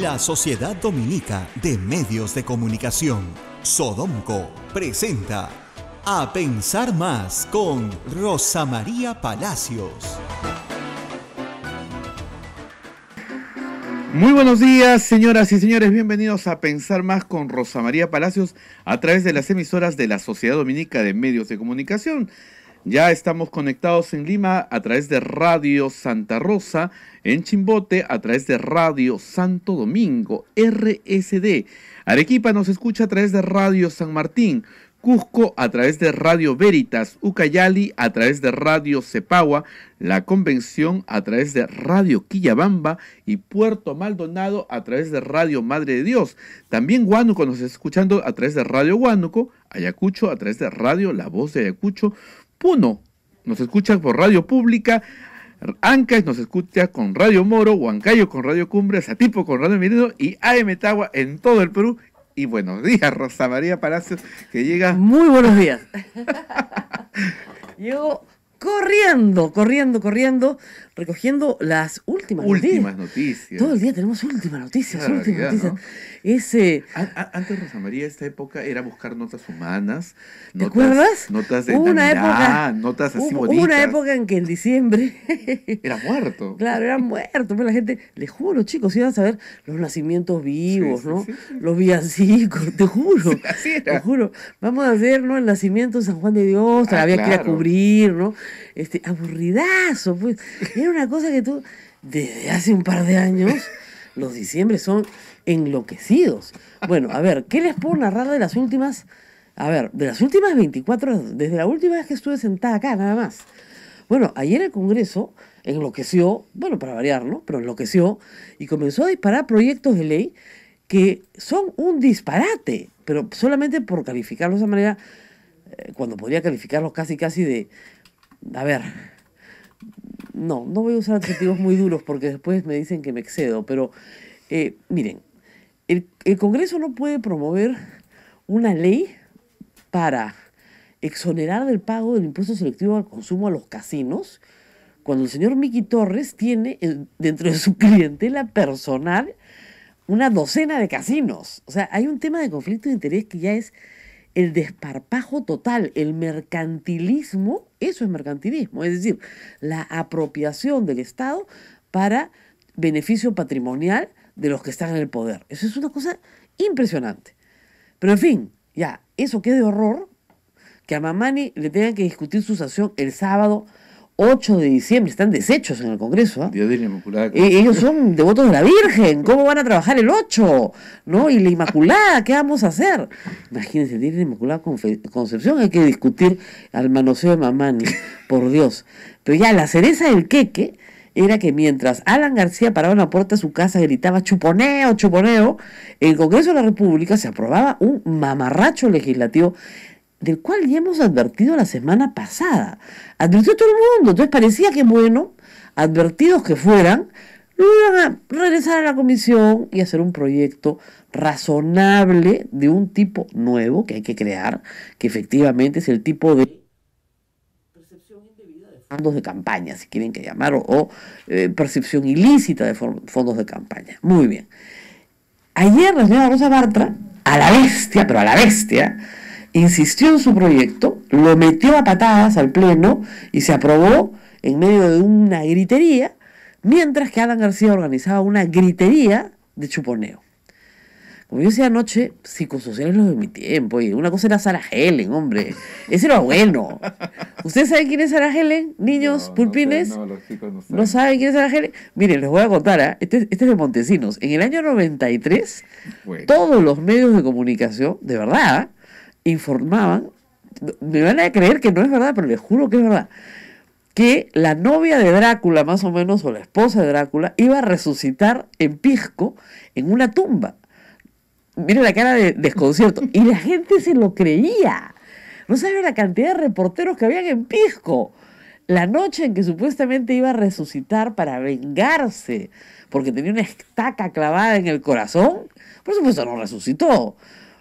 La Sociedad Dominica de Medios de Comunicación, Sodomco, presenta A Pensar Más con Rosa María Palacios. Muy buenos días, señoras y señores. Bienvenidos a Pensar Más con Rosa María Palacios a través de las emisoras de la Sociedad Dominica de Medios de Comunicación. Ya estamos conectados en Lima a través de Radio Santa Rosa, en Chimbote a través de Radio Santo Domingo, RSD. Arequipa nos escucha a través de Radio San Martín, Cusco a través de Radio Veritas, Ucayali a través de Radio Cepagua, La Convención a través de Radio Quillabamba y Puerto Maldonado a través de Radio Madre de Dios. También Huánuco nos está escuchando a través de Radio Huánuco, Ayacucho a través de Radio La Voz de Ayacucho, uno Nos escucha por Radio Pública. Ancash nos escucha con Radio Moro, Huancayo con Radio Cumbre, Satipo con Radio Mirino y AM Tagua en todo el Perú. Y buenos días, Rosa María Palacios, que llega. Muy buenos días. Llego corriendo, corriendo, corriendo, recogiendo las últimas, últimas noticias. Todo el día tenemos últimas noticias, últimas noticias ese... antes, Rosa María, esta época era buscar notas humanas. ¿Te acuerdas? Notas de una época, notas así hubo, una época en que en diciembre... era muerto. Claro, era muerto. Pero la gente, les juro, chicos, iban a saber los nacimientos vivos, ¿no? Sí, los villancicos, te juro. así Te juro. Vamos a hacer, ¿no? El nacimiento de San Juan de Dios, todavía ah, había que ir cubrir, ¿no? Este, aburridazo, pues. Era una cosa que tú, desde hace un par de años, los diciembre son enloquecidos. Bueno, a ver, ¿qué les puedo narrar de las últimas? A ver, de las últimas 24, desde la última vez que estuve sentada acá, nada más. Bueno, ayer el Congreso enloqueció, bueno, para variar, ¿no? Pero enloqueció y comenzó a disparar proyectos de ley que son un disparate, pero solamente por calificarlos de esa manera, eh, cuando podría calificarlos casi, casi de, a ver, no, no voy a usar adjetivos muy duros porque después me dicen que me excedo, pero eh, miren, el, Congreso no puede promover una ley para exonerar del pago del impuesto selectivo al consumo a los casinos, cuando el señor Miki Torres tiene dentro de su clientela personal una docena de casinos. O sea, hay un tema de conflicto de interés que ya es el desparpajo total, el mercantilismo, eso es mercantilismo, es decir, la apropiación del Estado para beneficio patrimonial de los que están en el poder. Eso es una cosa impresionante. Pero en fin, ya, eso que de horror, que a Mamani le tengan que discutir su sanción el sábado 8 de diciembre, están deshechos en el Congreso. ¿eh? de Inmaculada. E, ellos son devotos de la Virgen, ¿cómo van a trabajar el 8? ¿No? Y la Inmaculada, ¿qué vamos a hacer? Imagínense, de la Inmaculada Concepción, hay que discutir al manoseo de Mamani, por Dios. Pero ya, la cereza del queque era que mientras Alan García paraba en la puerta de su casa y gritaba chuponeo, chuponeo, en el Congreso de la República se aprobaba un mamarracho legislativo del cual ya hemos advertido la semana pasada. Advirtió todo el mundo, entonces parecía que bueno, advertidos que fueran, no iban a regresar a la comisión y hacer un proyecto razonable de un tipo nuevo que hay que crear, que efectivamente es el tipo de fondos de campaña, si quieren que llamar, o, eh, percepción ilícita de fondos de campaña. Muy bien. Ayer la señora Rosa Bartra, a la bestia, pero a la bestia, insistió en su proyecto, lo metió a patadas al Pleno y se aprobó en medio de una gritería, mientras que Alan García organizaba una gritería de chuponeo. Como yo decía anoche, psicosociales lo de mi tiempo. y una cosa era Sara Helen, hombre. Ese era bueno. ¿Ustedes saben quién es Sara Helen? Niños, pulpines. No, los chicos no saben. quién es Sara Helen? Miren, les voy a contar. ¿ah? Este, este, es de Montesinos. En el año 93, todos los medios de comunicación, de verdad, ¿ah? informaban. Me van a creer que no es verdad, pero les juro que es verdad que la novia de Drácula, más o menos, o la esposa de Drácula, iba a resucitar en Pisco en una tumba mira la cara de desconcierto. Y la gente se lo creía. No saben la cantidad de reporteros que habían en Pisco. La noche en que supuestamente iba a resucitar para vengarse, porque tenía una estaca clavada en el corazón, por supuesto no resucitó.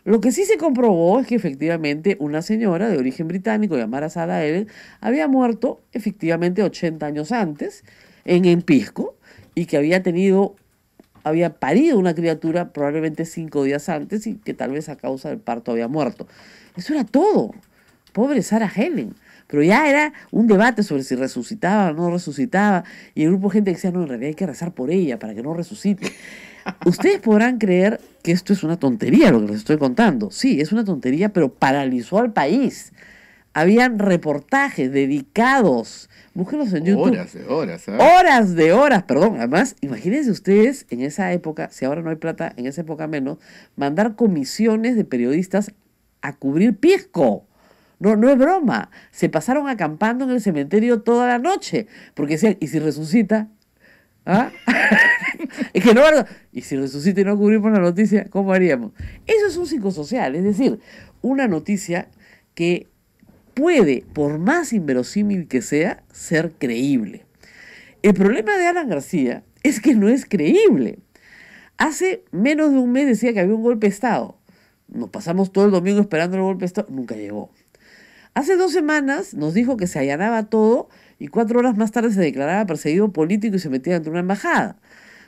Lo que sí se comprobó es que efectivamente una señora de origen británico llamada Sarah Evans había muerto efectivamente 80 años antes en Pisco y que había tenido había parido una criatura probablemente cinco días antes y que tal vez a causa del parto había muerto. Eso era todo. Pobre Sara Helen. Pero ya era un debate sobre si resucitaba o no resucitaba. Y el grupo de gente decía, no, en realidad hay que rezar por ella para que no resucite. Ustedes podrán creer que esto es una tontería lo que les estoy contando. Sí, es una tontería, pero paralizó al país. Habían reportajes dedicados Búsquenlos en YouTube. Horas de horas, ¿ah? Horas de horas, perdón. Además, imagínense ustedes en esa época, si ahora no hay plata, en esa época menos, mandar comisiones de periodistas a cubrir Pisco. No, no es broma. Se pasaron acampando en el cementerio toda la noche. Porque decían, ¿y si resucita? ¿Ah? es que no, y si resucita y no cubrimos la noticia, ¿cómo haríamos? Eso es un psicosocial, es decir, una noticia que puede, por más inverosímil que sea, ser creíble. El problema de Alan García es que no es creíble. Hace menos de un mes decía que había un golpe de Estado. Nos pasamos todo el domingo esperando el golpe de Estado. Nunca llegó. Hace dos semanas nos dijo que se allanaba todo y cuatro horas más tarde se declaraba perseguido político y se metía ante una embajada.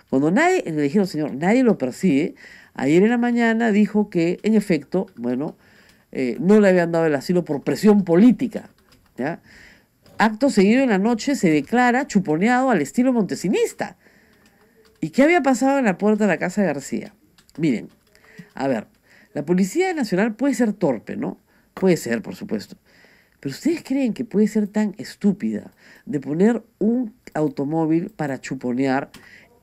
Cuando nadie, le dijeron, señor, nadie lo persigue, ayer en la mañana dijo que, en efecto, bueno, eh, no le habían dado el asilo por presión política. Acto seguido en la noche se declara chuponeado al estilo montesinista. ¿Y qué había pasado en la puerta de la casa de García? Miren, a ver, la Policía Nacional puede ser torpe, ¿no? Puede ser, por supuesto. Pero ¿ustedes creen que puede ser tan estúpida de poner un automóvil para chuponear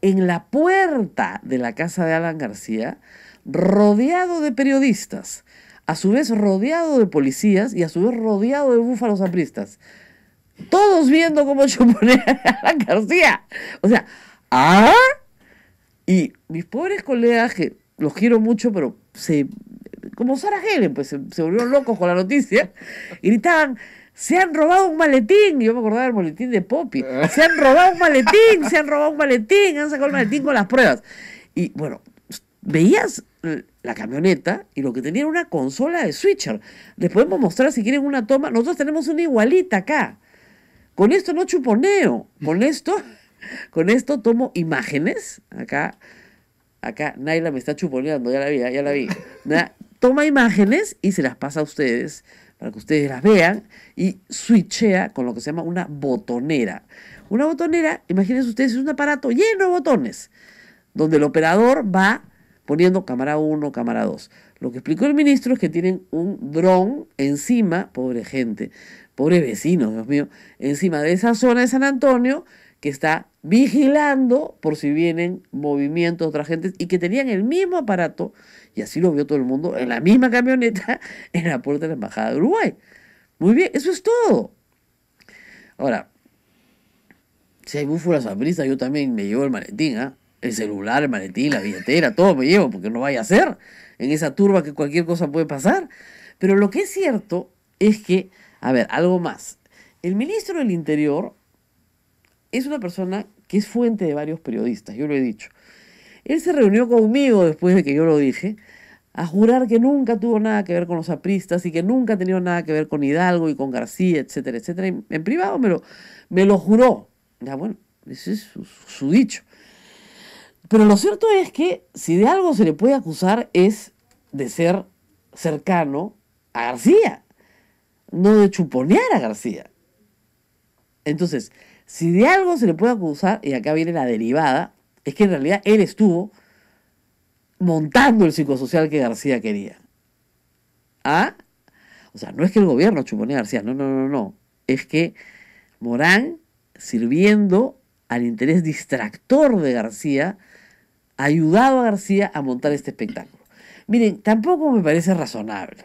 en la puerta de la casa de Alan García, rodeado de periodistas, a su vez rodeado de policías y a su vez rodeado de búfalos apristas. Todos viendo cómo yo ponía a García. O sea, ¿ah? Y mis pobres colegas, que los quiero mucho, pero se. Como Sara Helen, pues se, se volvieron locos con la noticia, gritaban se han robado un maletín. Yo me acordaba del maletín de Poppy. Se han robado un maletín, se han robado un maletín, han sacado el maletín con las pruebas. Y bueno, veías la camioneta y lo que tenía era una consola de switcher. Les podemos mostrar si quieren una toma. Nosotros tenemos una igualita acá. Con esto no chuponeo. Con esto, con esto tomo imágenes. Acá, acá Naila me está chuponeando, ya la vi, ya la vi. Toma imágenes y se las pasa a ustedes para que ustedes las vean y switchea con lo que se llama una botonera. Una botonera, imagínense ustedes, es un aparato lleno de botones donde el operador va poniendo cámara 1, cámara 2. Lo que explicó el ministro es que tienen un dron encima, pobre gente, pobre vecino, Dios mío, encima de esa zona de San Antonio que está vigilando por si vienen movimientos de otras y que tenían el mismo aparato, y así lo vio todo el mundo, en la misma camioneta en la puerta de la Embajada de Uruguay. Muy bien, eso es todo. Ahora, si hay búfalas a brisa, yo también me llevo el maletín, ¿ah? El celular, el maletín, la billetera, todo me pues, llevo, porque no vaya a ser en esa turba que cualquier cosa puede pasar. Pero lo que es cierto es que, a ver, algo más. El ministro del Interior es una persona que es fuente de varios periodistas, yo lo he dicho. Él se reunió conmigo después de que yo lo dije, a jurar que nunca tuvo nada que ver con los apristas y que nunca ha tenido nada que ver con Hidalgo y con García, etcétera, etcétera. en privado me lo, me lo juró. Ya bueno, ese es su dicho. Pero lo cierto es que si de algo se le puede acusar es de ser cercano a García, no de chuponear a García. Entonces, si de algo se le puede acusar, y acá viene la derivada, es que en realidad él estuvo montando el psicosocial que García quería. ¿Ah? O sea, no es que el gobierno chuponea a García, no, no, no, no. Es que Morán, sirviendo al interés distractor de García, ayudado a García a montar este espectáculo. Miren, tampoco me parece razonable.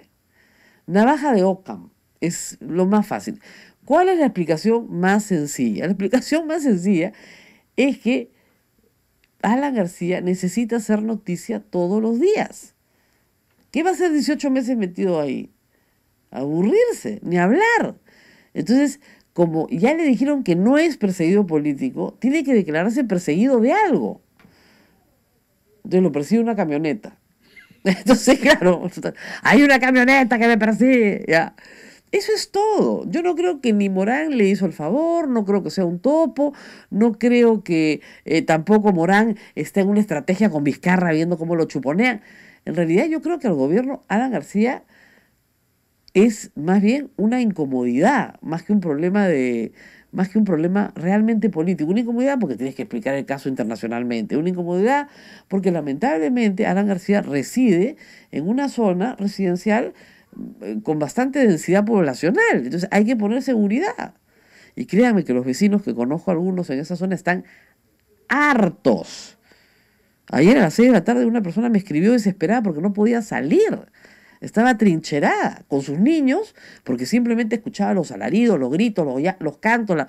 Navaja de Ockham es lo más fácil. ¿Cuál es la explicación más sencilla? La explicación más sencilla es que Alan García necesita hacer noticia todos los días. ¿Qué va a hacer 18 meses metido ahí? Aburrirse, ni hablar. Entonces, como ya le dijeron que no es perseguido político, tiene que declararse perseguido de algo. Entonces lo persigue una camioneta. Entonces, claro, hay una camioneta que me persigue. Eso es todo. Yo no creo que ni Morán le hizo el favor, no creo que sea un topo, no creo que eh, tampoco Morán esté en una estrategia con Vizcarra viendo cómo lo chuponean. En realidad yo creo que el gobierno Alan García es más bien una incomodidad, más que un problema de, más que un problema realmente político. Una incomodidad porque tienes que explicar el caso internacionalmente. Una incomodidad porque lamentablemente Alan García reside en una zona residencial eh, con bastante densidad poblacional. Entonces hay que poner seguridad. Y créanme que los vecinos que conozco algunos en esa zona están hartos. Ayer a las 6 de la tarde una persona me escribió desesperada porque no podía salir estaba trincherada con sus niños porque simplemente escuchaba los alaridos, los gritos, los, cantos. La,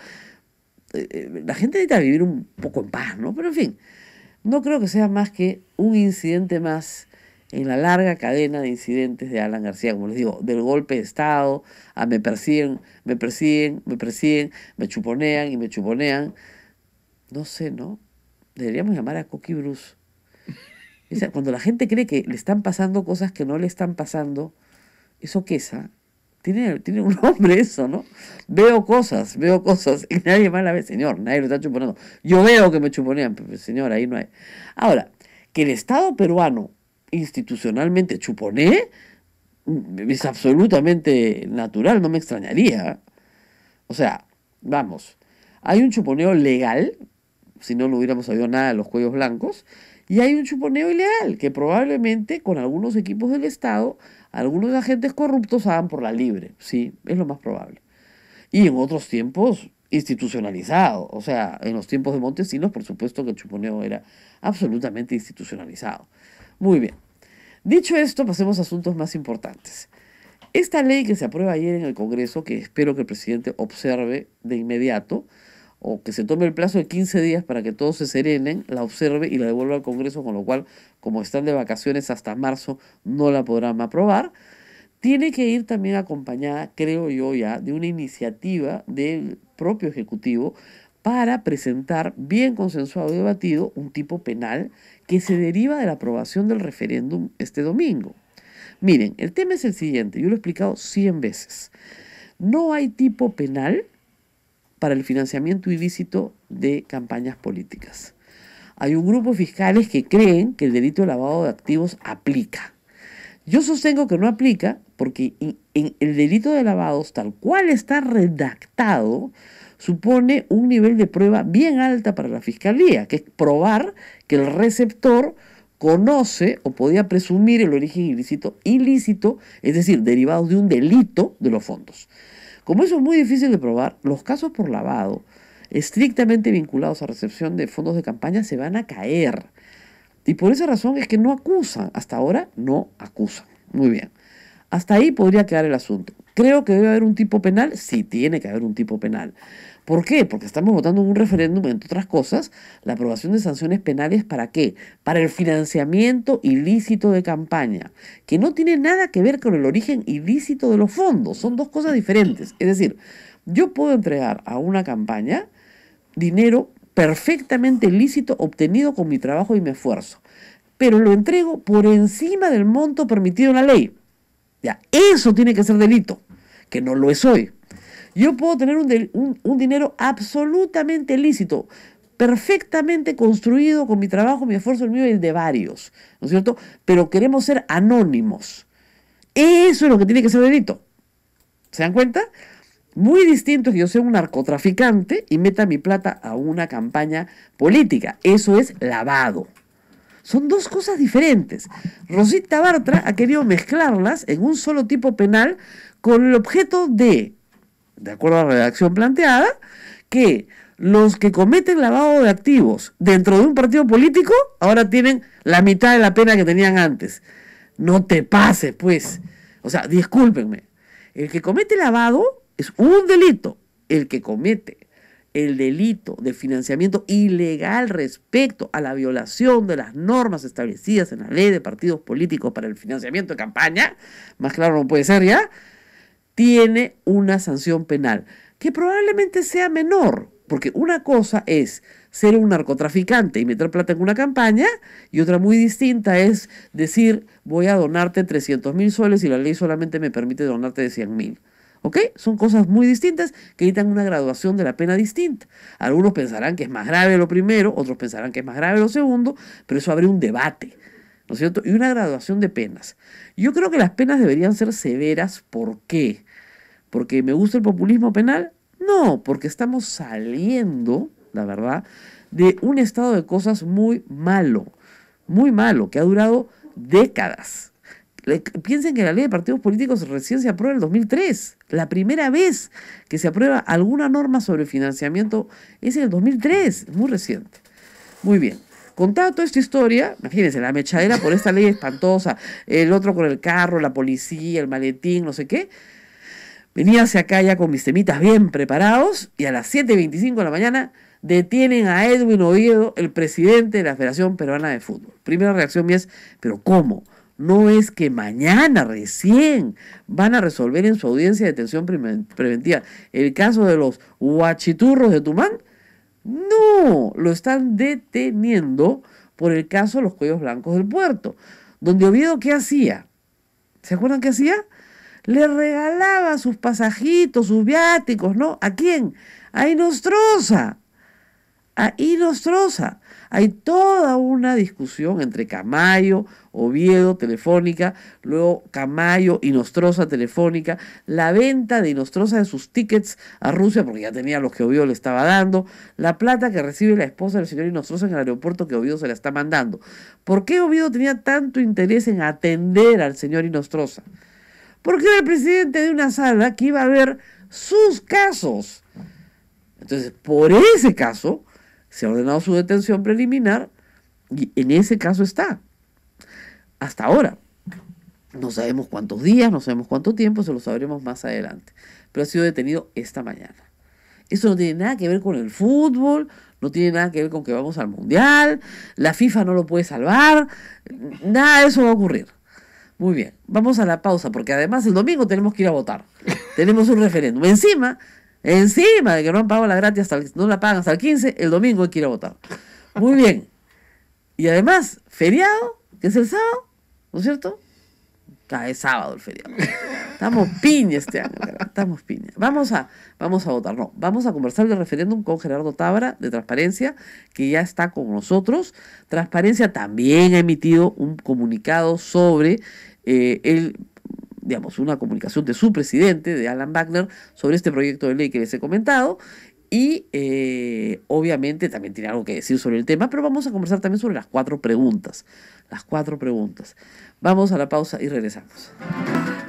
eh, eh, la gente necesita vivir un poco en paz, ¿no? Pero en fin, no creo que sea más que un incidente más en la larga cadena de incidentes de Alan García, como les digo, del golpe de Estado, a me persiguen, me persiguen, me persiguen, me chuponean y me chuponean. No sé, ¿no? Deberíamos llamar a Coqui Bruce cuando la gente cree que le están pasando cosas que no le están pasando, ¿eso qué es? Tiene, tiene un nombre eso, ¿no? Veo cosas, veo cosas, y nadie más la ve, señor, nadie lo está chuponando. Yo veo que me chuponean, pero pues, señor, ahí no hay. Ahora, que el Estado peruano institucionalmente chupone mm, es absolutamente natural, no me extrañaría. O sea, vamos, hay un chuponeo legal, si no, no hubiéramos sabido nada de los cuellos blancos, y hay un chuponeo ilegal que probablemente con algunos equipos del Estado, algunos agentes corruptos hagan por la libre. Sí, es lo más probable. Y en otros tiempos institucionalizado. O sea, en los tiempos de Montesinos, por supuesto que el chuponeo era absolutamente institucionalizado. Muy bien. Dicho esto, pasemos a asuntos más importantes. Esta ley que se aprueba ayer en el Congreso, que espero que el presidente observe de inmediato, o que se tome el plazo de 15 días para que todos se serenen, la observe y la devuelva al Congreso, con lo cual, como están de vacaciones hasta marzo, no la podrán aprobar. Tiene que ir también acompañada, creo yo ya, de una iniciativa del propio Ejecutivo para presentar, bien consensuado y debatido, un tipo penal que se deriva de la aprobación del referéndum este domingo. Miren, el tema es el siguiente, yo lo he explicado 100 veces. No hay tipo penal para el financiamiento ilícito de campañas políticas. Hay un grupo de fiscales que creen que el delito de lavado de activos aplica. Yo sostengo que no aplica porque el delito de lavados, tal cual está redactado, supone un nivel de prueba bien alta para la fiscalía, que es probar que el receptor conoce o podía presumir el origen ilícito, ilícito, es decir, derivado de un delito de los fondos. Como eso es muy difícil de probar, los casos por lavado, estrictamente vinculados a recepción de fondos de campaña, se van a caer. Y por esa razón es que no acusan. Hasta ahora no acusan. Muy bien. Hasta ahí podría quedar el asunto. Creo que debe haber un tipo penal, sí tiene que haber un tipo penal. ¿Por qué? Porque estamos votando en un referéndum, entre otras cosas, la aprobación de sanciones penales para qué? Para el financiamiento ilícito de campaña, que no tiene nada que ver con el origen ilícito de los fondos, son dos cosas diferentes. Es decir, yo puedo entregar a una campaña dinero perfectamente lícito obtenido con mi trabajo y mi esfuerzo, pero lo entrego por encima del monto permitido en la ley. Ya, eso tiene que ser delito que no lo es hoy. Yo puedo tener un, dinero absolutamente lícito, perfectamente construido con mi trabajo, mi esfuerzo, el mío y el de varios, ¿no es cierto? Pero queremos ser anónimos. Eso es lo que tiene que ser delito. ¿Se dan cuenta? Muy distinto que yo sea un narcotraficante y meta mi plata a una campaña política. Eso es lavado. Son dos cosas diferentes. Rosita Bartra ha querido mezclarlas en un solo tipo penal con el objeto de, de acuerdo a la redacción planteada, que los que cometen lavado de activos dentro de un partido político ahora tienen la mitad de la pena que tenían antes. No te pases, pues. O sea, discúlpenme. El que comete lavado es un delito. El que comete el delito de financiamiento ilegal respecto a la violación de las normas establecidas en la ley de partidos políticos para el financiamiento de campaña, más claro no puede ser ya, tiene una sanción penal, que probablemente sea menor, porque una cosa es ser un narcotraficante y meter plata en una campaña, y otra muy distinta es decir, voy a donarte 300 mil soles y la ley solamente me permite donarte de 100 mil. ¿Ok? Son cosas muy distintas que necesitan una graduación de la pena distinta. Algunos pensarán que es más grave lo primero, otros pensarán que es más grave lo segundo, pero eso abre un debate, ¿no es cierto? Y una graduación de penas. Yo creo que las penas deberían ser severas, ¿por qué? ¿Porque me gusta el populismo penal? No, porque estamos saliendo, la verdad, de un estado de cosas muy malo, muy malo, que ha durado décadas. piensen que la ley de partidos políticos recién se aprueba en el 2003. La primera vez que se aprueba alguna norma sobre financiamiento es en el 2003, muy reciente. Muy bien. contado toda esta historia, imagínense, la mechadera por esta ley espantosa, el otro con el carro, la policía, el maletín, no sé qué, Venía hacia acá ya con mis temitas bien preparados y a las 7.25 de la mañana detienen a Edwin Oviedo, el presidente de la Federación Peruana de Fútbol. Primera reacción mía es, pero ¿cómo? No es que mañana recién van a resolver en su audiencia de detención preventiva el caso de los huachiturros de Tumán. No, lo están deteniendo por el caso de los cuellos blancos del puerto. Donde Oviedo, ¿qué hacía? ¿Se acuerdan qué hacía? le regalaba sus pasajitos, sus viáticos, ¿no? ¿A quién? A Inostrosa. A Inostrosa. Hay toda una discusión entre Camayo, Oviedo, Telefónica, luego Camayo, y Inostrosa, Telefónica, la venta de Inostrosa de sus tickets a Rusia, porque ya tenía los que Oviedo le estaba dando, la plata que recibe la esposa del señor Inostrosa en el aeropuerto que Oviedo se la está mandando. ¿Por qué Oviedo tenía tanto interés en atender al señor Inostrosa? porque era el presidente de una sala que iba a ver sus casos. Entonces, por ese caso, se ha ordenado su detención preliminar y en ese caso está. Hasta ahora. No sabemos cuántos días, no sabemos cuánto tiempo, se lo sabremos más adelante. Pero ha sido detenido esta mañana. Eso no tiene nada que ver con el fútbol, no tiene nada que ver con que vamos al mundial, la FIFA no lo puede salvar, nada de eso va a ocurrir. Muy bien, vamos a la pausa, porque además el domingo tenemos que ir a votar. tenemos un referéndum. Encima, encima de que no han pagado la gratis, no la pagan hasta el 15, el domingo hay que ir a votar. Muy bien. Y además, feriado, que es el sábado, ¿no es cierto? Cae ah, sábado el feriado. Estamos piña este año, estamos piña. Vamos a, vamos a votar, no, vamos a conversar del referéndum con Gerardo Tabra, de Transparencia, que ya está con nosotros. Transparencia también ha emitido un comunicado sobre eh, digamos, una comunicación de su presidente, de Alan Wagner, sobre este proyecto de ley que les he comentado. Y eh, obviamente también tiene algo que decir sobre el tema, pero vamos a conversar también sobre las cuatro preguntas las cuatro preguntas. Vamos a la pausa y regresamos.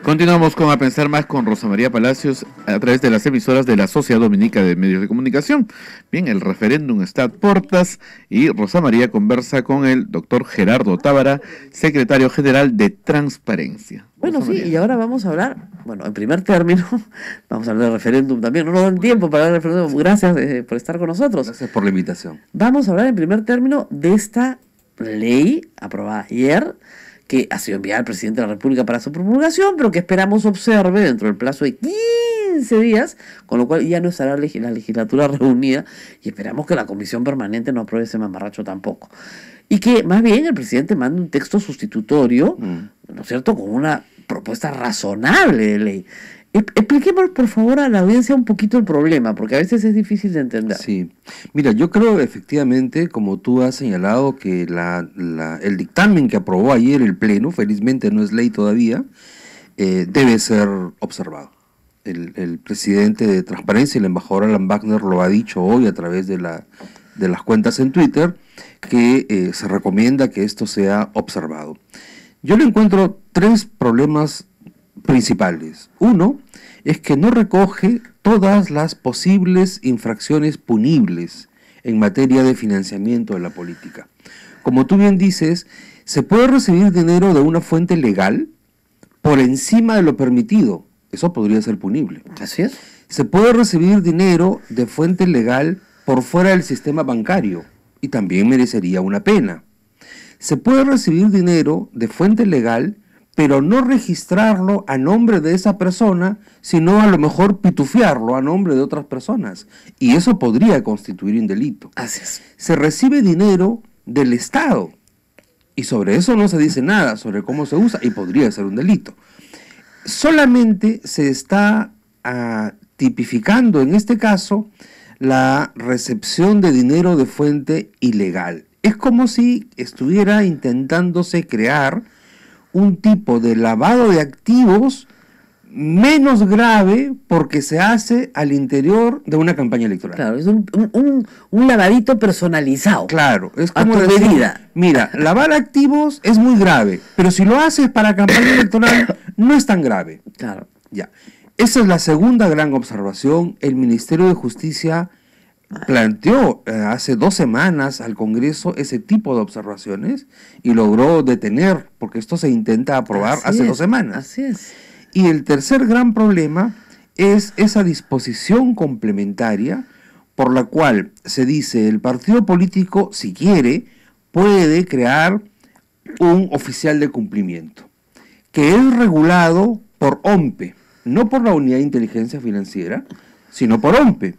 Continuamos con A Pensar Más con Rosa María Palacios a través de las emisoras de la Sociedad Dominica de Medios de Comunicación. Bien, el referéndum está a puertas y Rosa María conversa con el doctor Gerardo Tábara, secretario general de Transparencia. Bueno, sí, y ahora vamos a hablar, bueno, en primer término, vamos a hablar del referéndum también. No nos dan tiempo para hablar del referéndum. Gracias eh, por estar con nosotros. Gracias por la invitación. Vamos a hablar en primer término de esta ley aprobada ayer que ha sido enviada al presidente de la República para su promulgación, pero que esperamos observe dentro del plazo de 15 días, con lo cual ya no estará la legislatura reunida y esperamos que la comisión permanente no apruebe ese mamarracho tampoco. Y que más bien el presidente mande un texto sustitutorio, mm. ¿no es cierto?, con una propuesta razonable de ley. Expliquemos, por favor, a la audiencia un poquito el problema, porque a veces es difícil de entender. Sí. Mira, yo creo efectivamente, como tú has señalado, que el dictamen que aprobó ayer el Pleno, felizmente no es ley todavía, eh, debe ser observado. El, presidente de Transparencia, el embajador Alan Wagner, lo ha dicho hoy a través de, las cuentas en Twitter, que eh, se recomienda que esto sea observado. Yo le encuentro tres problemas principales. Uno es que no recoge todas las posibles infracciones punibles en materia de financiamiento de la política. Como tú bien dices, se puede recibir dinero de una fuente legal por encima de lo permitido. Eso podría ser punible. Así es. Se puede recibir dinero de fuente legal por fuera del sistema bancario y también merecería una pena. Se puede recibir dinero de fuente legal pero no registrarlo a nombre de esa persona, sino a lo mejor pitufiarlo a nombre de otras personas. Y eso podría constituir un delito. Así es. Se recibe dinero del Estado. Y sobre eso no se dice nada, sobre cómo se usa, y podría ser un delito. Solamente se está ah, tipificando en este caso la recepción de dinero de fuente ilegal. Es como si estuviera intentándose crear un tipo de lavado de activos menos grave porque se hace al interior de una campaña electoral. Claro, es un, un, lavadito personalizado. Claro, es como medida. Mira, lavar activos es muy grave, pero si lo haces para campaña electoral no es tan grave. Claro. Ya. Esa es la segunda gran observación. El Ministerio de Justicia planteó eh, hace dos semanas al Congreso ese tipo de observaciones y logró detener, porque esto se intenta aprobar hace dos semanas. Así es. Y el tercer gran problema es esa disposición complementaria por la cual se dice el partido político, si quiere, puede crear un oficial de cumplimiento, que es regulado por OMPE, no por la Unidad de Inteligencia Financiera, sino por OMPE.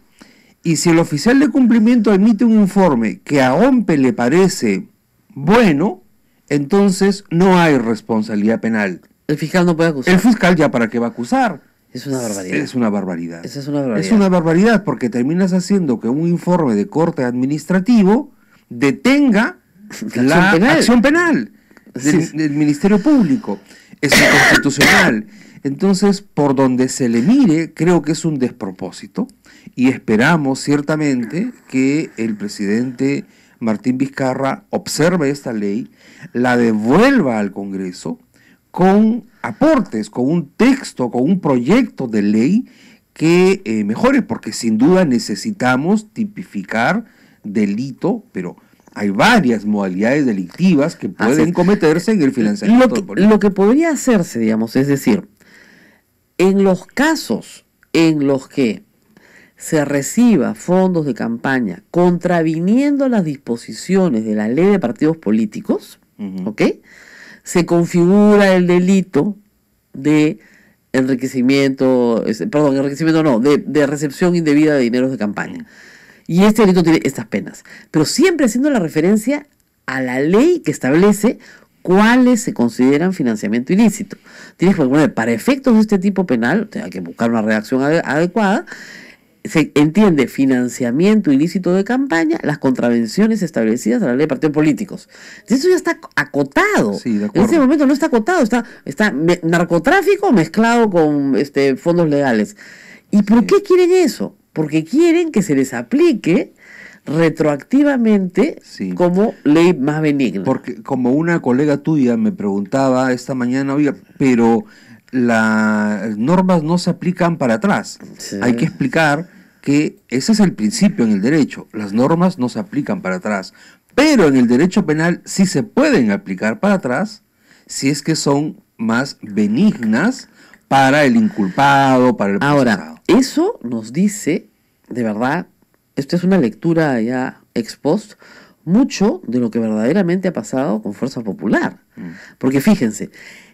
Y si el oficial de cumplimiento emite un informe que a OMPE le parece bueno, entonces no hay responsabilidad penal. El fiscal no puede acusar. El fiscal ya para qué va a acusar. Es una barbaridad. Es una barbaridad. es una barbaridad. porque terminas haciendo que un informe de corte administrativo detenga la, acción penal, del, Ministerio Público. Es inconstitucional. Entonces, por donde se le mire, creo que es un despropósito y esperamos ciertamente que el presidente Martín Vizcarra observe esta ley, la devuelva al Congreso con aportes, con un texto, con un proyecto de ley que eh, mejore, porque sin duda necesitamos tipificar delito, pero hay varias modalidades delictivas que pueden cometerse en el financiamiento. lo que podría hacerse, digamos, es decir, en los casos en los que se reciba fondos de campaña contraviniendo las disposiciones de la ley de partidos políticos, ¿ok? Se configura el delito de enriquecimiento, perdón, enriquecimiento no, de, recepción indebida de dineros de campaña. Y este delito tiene estas penas, pero siempre haciendo la referencia a la ley que establece cuáles se consideran financiamiento ilícito. Tienes para efectos de este tipo penal, hay que buscar una redacción adecuada, se entiende financiamiento ilícito de campaña, las contravenciones establecidas a la ley de partidos políticos. Eso ya está acotado. en este momento no está acotado, está, está narcotráfico mezclado con este, fondos legales. ¿Y por qué quieren eso? Porque quieren que se les aplique retroactivamente como ley más benigna. Porque como una colega tuya me preguntaba esta mañana, oiga, pero las normas no se aplican para atrás. Hay que explicar que ese es el principio en el derecho, las normas no se aplican para atrás, pero en el derecho penal sí se pueden aplicar para atrás si es que son más benignas para el inculpado, para el Ahora, eso nos dice, de verdad, esta es una lectura ya ex mucho de lo que verdaderamente ha pasado con Fuerza Popular. Mm. Porque fíjense,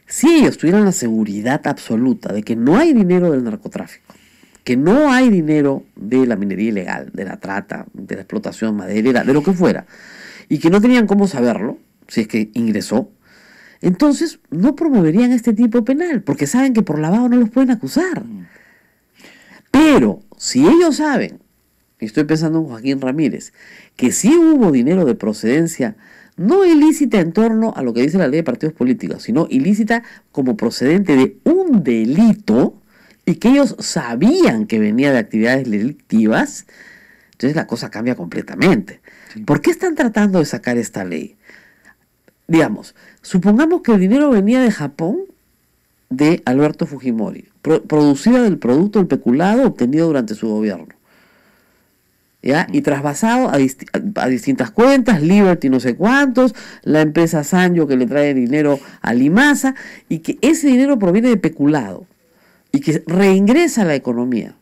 si ellos tuvieran la seguridad absoluta de que no hay dinero del narcotráfico, que no hay dinero de la minería ilegal, de la trata, de la explotación maderera, de lo que fuera, y que no tenían cómo saberlo, si es que ingresó, entonces no promoverían este tipo penal, porque saben que por lavado no los pueden acusar. Mm. Pero si ellos saben, y estoy pensando en Joaquín Ramírez, que sí hubo dinero de procedencia no ilícita en torno a lo que dice la ley de partidos políticos, sino ilícita como procedente de un delito y que ellos sabían que venía de actividades delictivas, entonces la cosa cambia completamente. ¿Por qué están tratando de sacar esta ley? Digamos, supongamos que el dinero venía de Japón de Alberto Fujimori, producido producida del producto del peculado obtenido durante su gobierno. Y trasvasado a, distintas cuentas, Liberty no sé cuántos, la empresa Sanjo que le trae dinero a Limasa, y que ese dinero proviene de peculado, y que reingresa a la economía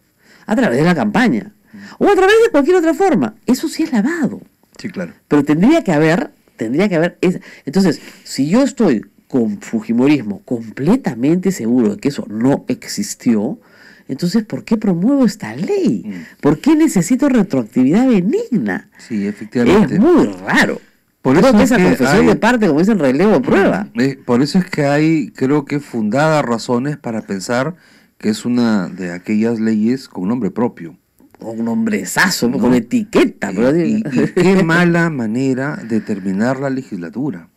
a través de la campaña, o a través de cualquier otra forma. Eso sí es lavado. Sí, claro. Pero tendría que haber, tendría que haber... Entonces, si yo estoy con Fujimorismo completamente seguro de que eso no existió, entonces, ¿por qué promuevo esta ley? Mm. ¿Por qué necesito retroactividad benigna? Sí, efectivamente. Es muy raro. Por eso esa de parte, como relevo prueba. Mm, eh, por eso es que hay, creo que, fundadas razones para pensar que es una de aquellas leyes con nombre propio. Con nombrezazo, no. con etiqueta. qué mala manera de terminar la legislatura.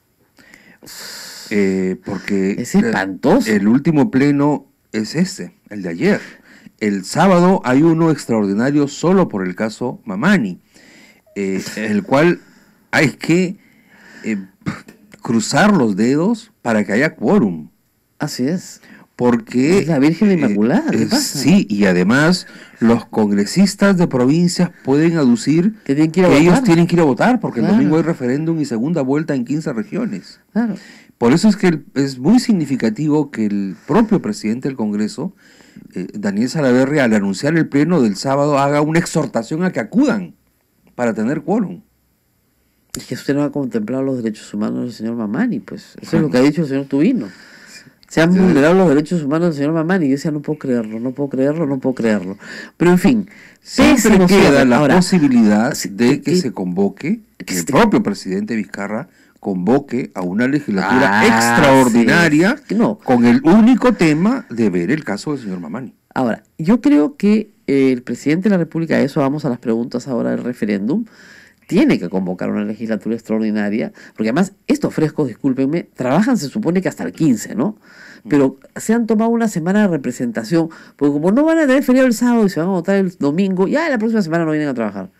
Eh, porque es espantoso. El último pleno es este, el de ayer. El sábado hay uno extraordinario solo por el caso Mamani, eh, el cual hay que eh, cruzar los dedos para que haya quórum. Así es. Porque... Es la Virgen eh, Inmaculada. Sí, y además los congresistas de provincias pueden aducir que, ellos tienen que ir a votar, porque el domingo hay referéndum y segunda vuelta en 15 regiones. Claro. Por eso es que es muy significativo que el propio presidente del Congreso, eh, Daniel Salaverria, al anunciar el pleno del sábado, haga una exhortación a que acudan para tener quórum. Es que usted no ha contemplado los derechos humanos del señor Mamani, pues. Eso es lo que ha dicho el señor Tubino. Se han vulnerado los derechos humanos del señor Mamani. Y yo decía, no puedo creerlo, no puedo creerlo, no puedo creerlo. Pero en fin, siempre queda la posibilidad de que, se convoque, el propio presidente Vizcarra convoque a una legislatura ah, extraordinaria con el único tema de ver el caso del señor Mamani. Ahora, yo creo que eh, el presidente de la República, eso vamos a las preguntas ahora del referéndum, tiene que convocar una legislatura extraordinaria, porque además estos frescos, discúlpenme, trabajan se supone que hasta el 15, ¿no? Mm. Pero se han tomado una semana de representación, porque como no van a tener feriado el sábado y se van a votar el domingo, ya la próxima semana no vienen a trabajar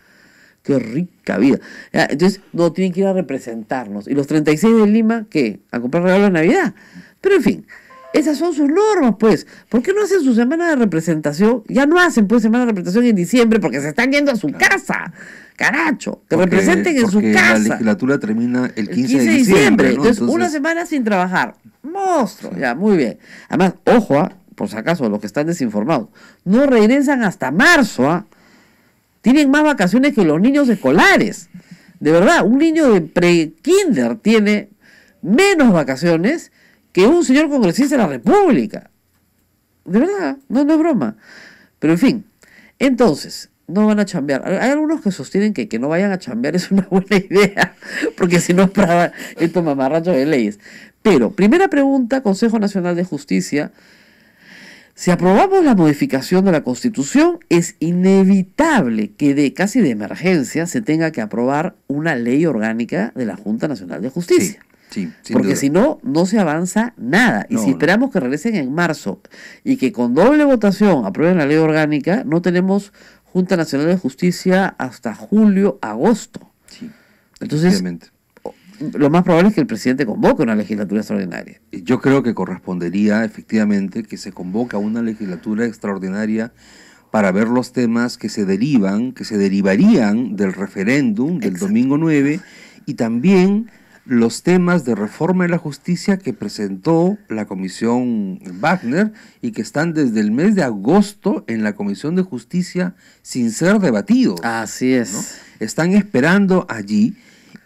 qué rica vida. Entonces, no, tienen que ir a representarnos. Y los 36 de Lima, ¿qué? A comprar regalos de Navidad. Pero en fin, esas son sus normas, pues. ¿Por qué no hacen su semana de representación? Ya no hacen, pues, semana de representación en diciembre porque se están yendo a su casa. Caracho, que representen en su casa. La legislatura termina el 15, 15 de diciembre. Entonces, una semana sin trabajar. Monstruo, ya, muy bien. Además, ojo, ah, por si acaso, los que están desinformados, no regresan hasta marzo, ¿ah? tienen más vacaciones que los niños escolares. De verdad, un niño de pre-kinder tiene menos vacaciones que un señor congresista de la República. De verdad, no, es broma. Pero en fin, entonces, no van a chambear. Hay algunos que sostienen que que no vayan a chambear es una buena idea, porque si no es para estos mamarrachos de leyes. Pero, primera pregunta, Consejo Nacional de Justicia, si aprobamos la modificación de la Constitución, es inevitable que de casi de emergencia se tenga que aprobar una ley orgánica de la Junta Nacional de Justicia. Porque si no, no se avanza nada. Y si esperamos que regresen en marzo y que con doble votación aprueben la ley orgánica, no tenemos Junta Nacional de Justicia hasta julio, agosto. Sí, Entonces, lo más probable es que el presidente convoque una legislatura extraordinaria. Yo creo que correspondería efectivamente que se convoca una legislatura extraordinaria para ver los temas que se derivan, que se derivarían del referéndum del domingo 9 y también los temas de reforma de la justicia que presentó la comisión Wagner y que están desde el mes de agosto en la comisión de justicia sin ser debatidos. Así es. Están esperando allí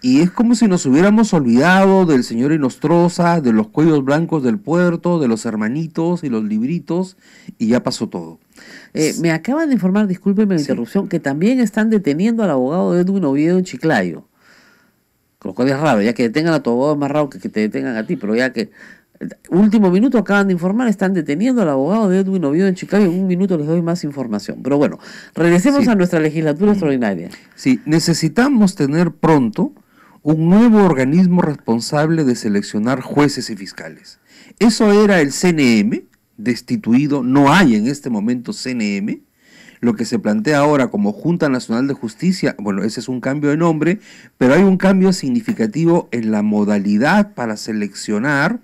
y es como si nos hubiéramos olvidado del señor Inostroza, de los cuellos blancos del puerto, de los hermanitos y los libritos, y ya pasó todo. Eh, me acaban de informar, discúlpeme la interrupción, que también están deteniendo al abogado de Edwin Oviedo en Chiclayo. Lo cual es raro, ya que detengan a tu abogado es más raro que que te detengan a ti, pero ya que eh, último minuto acaban de informar, están deteniendo al abogado de Edwin Oviedo en Chiclayo, En un minuto les doy más información. Pero bueno, regresemos a nuestra legislatura mm. extraordinaria. Sí, necesitamos tener pronto un nuevo organismo responsable de seleccionar jueces y fiscales. Eso era el CNM, destituido, no hay en este momento CNM. Lo que se plantea ahora como Junta Nacional de Justicia, bueno, ese es un cambio de nombre, pero hay un cambio significativo en la modalidad para seleccionar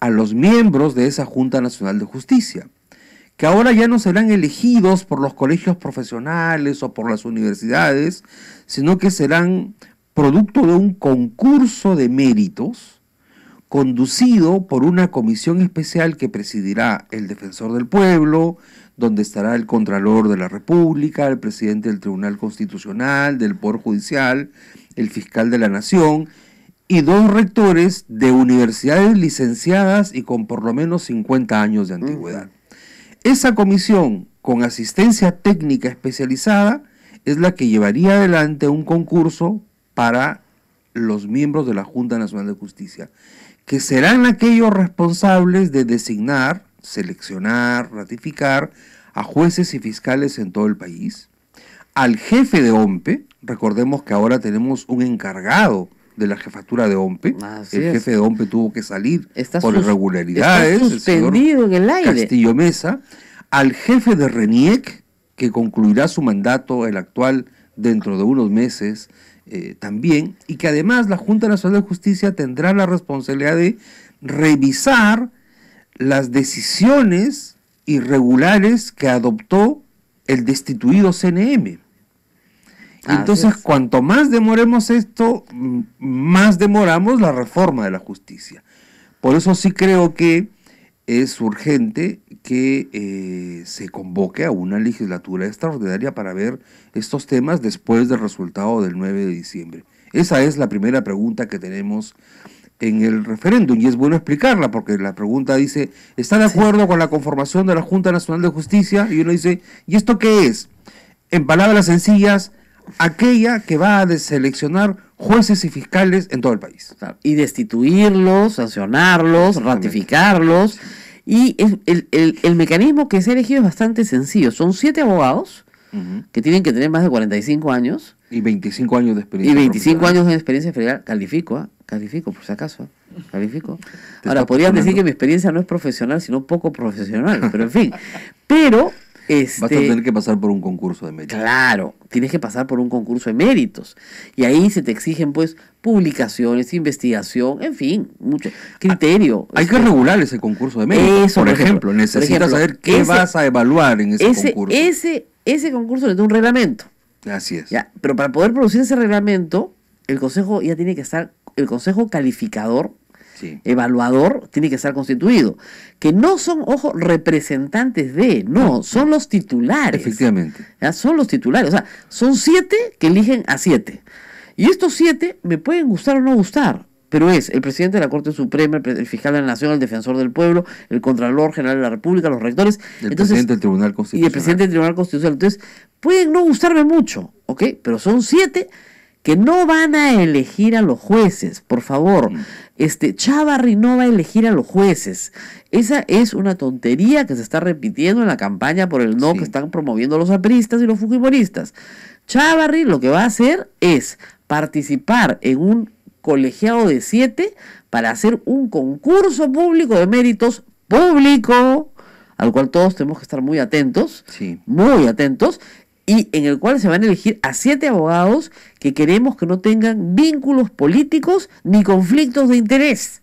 a los miembros de esa Junta Nacional de Justicia, que ahora ya no serán elegidos por los colegios profesionales o por las universidades, sino que serán producto de un concurso de méritos conducido por una comisión especial que presidirá el defensor del pueblo, donde estará el Contralor de la República, el presidente del Tribunal Constitucional, del Poder Judicial, el fiscal de la Nación y dos rectores de universidades licenciadas y con por lo menos 50 años de antigüedad. Mm. Esa comisión, con asistencia técnica especializada, es la que llevaría adelante un concurso para los miembros de la Junta Nacional de Justicia, que serán aquellos responsables de designar, seleccionar, ratificar a jueces y fiscales en todo el país, al jefe de OMPE, recordemos que ahora tenemos un encargado de la jefatura de OMPE, el jefe de OMPE tuvo que salir por irregularidades, en el aire. Castillo Mesa, al jefe de RENIEC, que concluirá su mandato el actual dentro de unos meses, eh, también, y que además la Junta Nacional de Justicia tendrá la responsabilidad de revisar las decisiones irregulares que adoptó el destituido CNM. Entonces, cuanto más demoremos esto, más demoramos la reforma de la justicia. Por eso sí creo que es urgente que eh, se convoque a una legislatura extraordinaria para ver estos temas después del resultado del 9 de diciembre. Esa es la primera pregunta que tenemos en el referéndum y es bueno explicarla porque la pregunta dice, ¿está de acuerdo con la conformación de la Junta Nacional de Justicia? Y uno dice, ¿y esto qué es? En palabras sencillas, aquella que va a seleccionar jueces y fiscales en todo el país. Y destituirlos, sancionarlos, ratificarlos. Y el, mecanismo que se ha elegido es bastante sencillo. Son siete abogados que tienen que tener más de 45 años. Y 25 años de experiencia. Y 25 años de experiencia federal. Califico, ¿eh? califico, por si acaso. ¿ah? Califico. Ahora, podrían decir que mi experiencia no es profesional, sino poco profesional, pero en fin. Pero Vas a este, tener que pasar por un concurso de méritos. Claro, tienes que pasar por un concurso de méritos. Y ahí se te exigen, pues, publicaciones, investigación, en fin, mucho criterio. Hay, que este, regular ese concurso de méritos. por, ejemplo, necesitas saber qué vas a evaluar en ese, concurso. Ese, ese concurso da un reglamento. Así es. pero para poder producir ese reglamento, el consejo ya tiene que estar, el consejo calificador evaluador tiene que estar constituido. Que no son, ojo, representantes de, no, son los titulares. Efectivamente. Son los titulares. O sea, son siete que eligen a siete. Y estos siete me pueden gustar o no gustar pero es el presidente de la Corte Suprema, el, fiscal de la Nación, el defensor del pueblo, el Contralor General de la República, los rectores. El presidente del Tribunal Constitucional. Y el presidente del Tribunal Constitucional. Entonces, pueden no gustarme mucho, ¿ok? Pero son siete que no van a elegir a los jueces, por favor. Mm. Este Chavarri no va a elegir a los jueces. Esa es una tontería que se está repitiendo en la campaña por el no que están promoviendo los apristas y los fujimoristas. Chavarri lo que va a hacer es participar en un colegiado de siete para hacer un concurso público de méritos público al cual todos tenemos que estar muy atentos, sí. muy atentos, y en el cual se van a elegir a siete abogados que queremos que no tengan vínculos políticos ni conflictos de interés.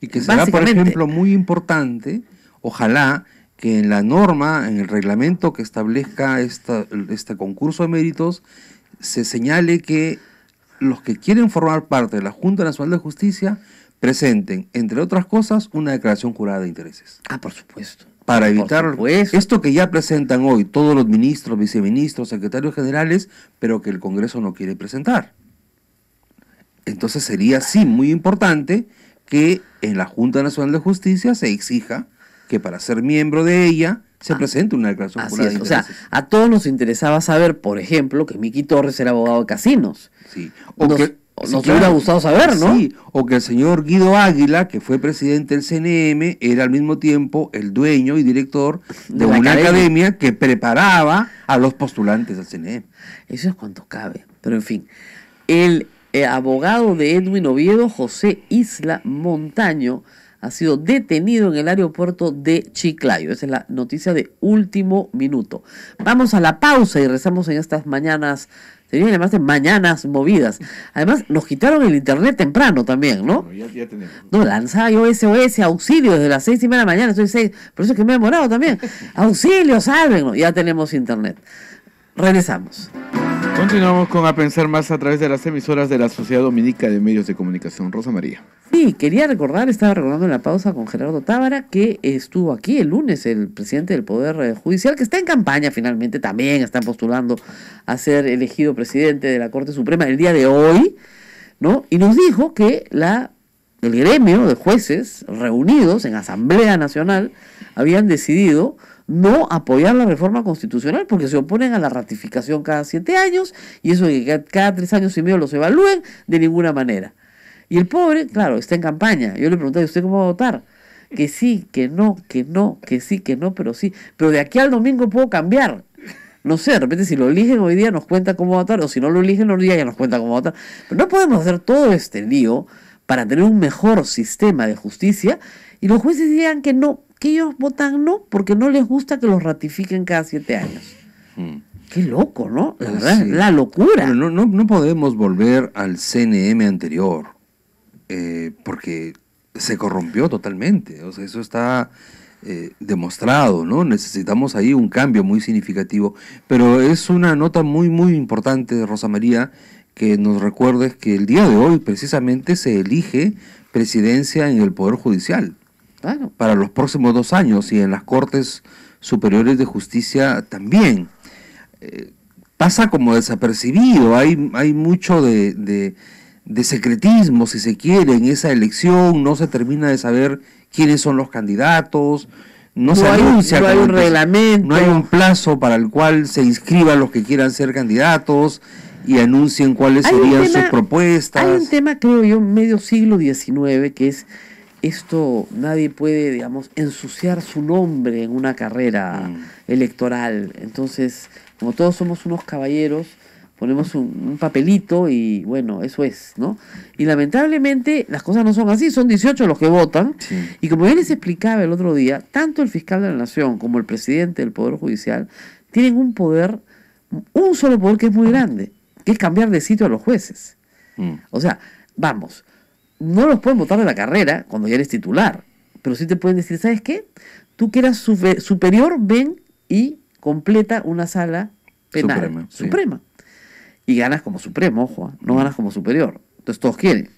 Y que será, por ejemplo, muy importante, ojalá, que en la norma, en el reglamento que establezca esta, este concurso de méritos, se señale que los que quieren formar parte de la Junta Nacional de Justicia presenten, entre otras cosas, una declaración jurada de intereses. Ah, por supuesto para evitar esto que ya presentan hoy todos los ministros, viceministros, secretarios generales, pero que el Congreso no quiere presentar. Entonces sería sí muy importante que en la Junta Nacional de Justicia se exija que para ser miembro de ella se ah, presente una declaración así o sea, a todos nos interesaba saber, por ejemplo, que Miki Torres era abogado de casinos. Sí. O, que, nos hubiera gustado saber, ¿no? Sí, o que el señor Guido Águila, que fue presidente del CNM, era al mismo tiempo el dueño y director de, una academia. que preparaba a los postulantes al CNM. Eso es cuanto cabe, pero en fin. El eh, abogado de Edwin Oviedo, José Isla Montaño, ha sido detenido en el aeropuerto de Chiclayo. Esa es la noticia de último minuto. Vamos a la pausa y rezamos en estas mañanas se además de mañanas movidas. Además, nos quitaron el internet temprano también, ¿no? ya, tenemos. No, lanzaba yo SOS, auxilio desde las seis y media de la mañana, estoy seis, por eso es que me he demorado también. auxilio, salven, ya tenemos internet. Regresamos. Continuamos con A Pensar Más a través de las emisoras de la Sociedad Dominica de Medios de Comunicación. Rosa María. Sí, quería recordar, estaba recordando en la pausa con Gerardo Tábara, que estuvo aquí el lunes el presidente del Poder Judicial, que está en campaña finalmente, también están postulando a ser elegido presidente de la Corte Suprema el día de hoy, ¿no? Y nos dijo que la, el gremio de jueces reunidos en Asamblea Nacional habían decidido no apoyar la reforma constitucional porque se oponen a la ratificación cada siete años y eso de que cada tres años y medio los evalúen de ninguna manera. Y el pobre, claro, está en campaña. Yo le pregunté usted cómo va a votar. Que sí, que no, que no, que sí, que no, pero sí. Pero de aquí al domingo puedo cambiar. No sé, de repente si lo eligen hoy día nos cuenta cómo votar, o si no lo eligen hoy día ya nos cuenta cómo votar. Pero no podemos hacer todo este lío para tener un mejor sistema de justicia y los jueces digan que no, que ellos votan no porque no les gusta que los ratifiquen cada siete años. Mm. Qué loco, ¿no? La verdad, la locura. No, no, no, podemos volver al CNM anterior eh, porque se corrompió totalmente. O sea, eso está eh, demostrado, ¿no? Necesitamos ahí un cambio muy significativo. Pero es una nota muy, muy importante, Rosa María, que nos recuerdes que el día de hoy precisamente se elige presidencia en el Poder Judicial para los próximos dos años y en las Cortes Superiores de Justicia también. Eh, pasa como desapercibido, hay, hay mucho de, secretismo, si se quiere, en esa elección, no se termina de saber quiénes son los candidatos, no, se anuncia. No hay un reglamento. No hay un plazo para el cual se inscriban los que quieran ser candidatos y anuncien cuáles serían sus propuestas. Hay un tema, creo yo, medio siglo XIX, que es esto nadie puede, digamos, ensuciar su nombre en una carrera mm. electoral. Entonces, como todos somos unos caballeros, ponemos un, papelito y bueno, eso es, ¿no? Y lamentablemente las cosas no son así, son 18 los que votan. Y como ya les explicaba el otro día, tanto el fiscal de la Nación como el presidente del Poder Judicial tienen un poder, un solo poder que es muy grande, que es cambiar de sitio a los jueces. Mm. O sea, vamos, no los pueden votar de la carrera cuando ya eres titular, pero sí te pueden decir, ¿sabes qué? Tú que eras superior, ven y completa una sala penal suprema. Y ganas como supremo, ojo, ¿eh? no mm. ganas como superior. Entonces todos quieren.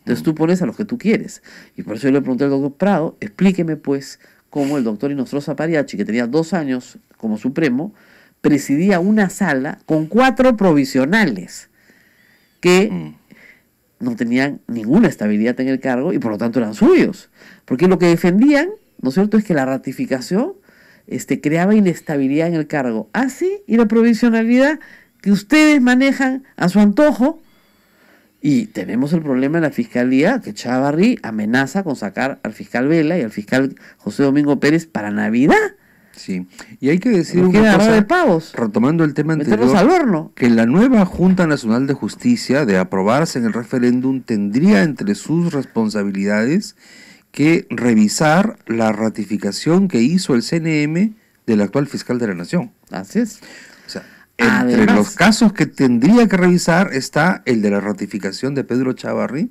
Entonces mm. tú pones a los que tú quieres. Y por eso yo le pregunté al doctor Prado, explíqueme pues cómo el doctor Inostrosa Pariachi, que tenía dos años como supremo, presidía una sala con cuatro provisionales que mm no tenían ninguna estabilidad en el cargo y por lo tanto eran suyos. Porque lo que defendían, ¿no es cierto?, es que la ratificación este, creaba inestabilidad en el cargo. Así, ah, y la provisionalidad que ustedes manejan a su antojo. Y tenemos el problema de la fiscalía que Chavarri amenaza con sacar al fiscal Vela y al fiscal José Domingo Pérez para Navidad. Sí, y hay que decir de retomando el tema anterior, que la nueva Junta Nacional de Justicia, de aprobarse en el referéndum, tendría entre sus responsabilidades que revisar la ratificación que hizo el CNM del actual fiscal de la Nación. Así es. O sea, entre los casos que tendría que revisar está el de la ratificación de Pedro Chavarri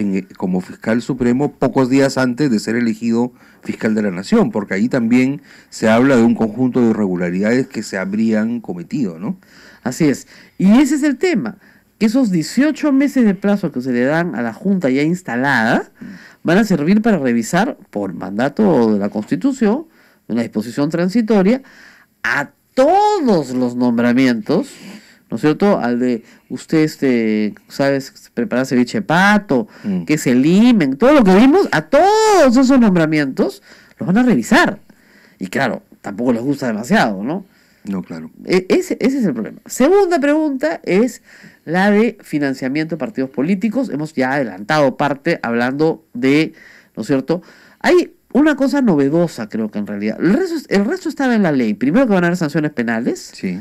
eh, como fiscal supremo pocos días antes de ser elegido fiscal de la nación, porque ahí también se habla de un conjunto de irregularidades que se habrían cometido, ¿no? Así es. Y ese es el tema, que esos 18 meses de plazo que se le dan a la Junta ya instalada van a servir para revisar, por mandato de la Constitución, una disposición transitoria, a todos los nombramientos ¿no es cierto? Al de usted, este, sabes, prepararse ceviche pato, mm. que se limen, todo lo que vimos, a todos esos nombramientos los van a revisar. Y claro, tampoco les gusta demasiado, ¿no? No, claro. E, ese, es el problema. Segunda pregunta es la de financiamiento de partidos políticos. Hemos ya adelantado parte hablando de, ¿no es cierto? Hay una cosa novedosa, creo que en realidad. El resto, el resto estaba en la ley. Primero que van a haber sanciones penales. Sí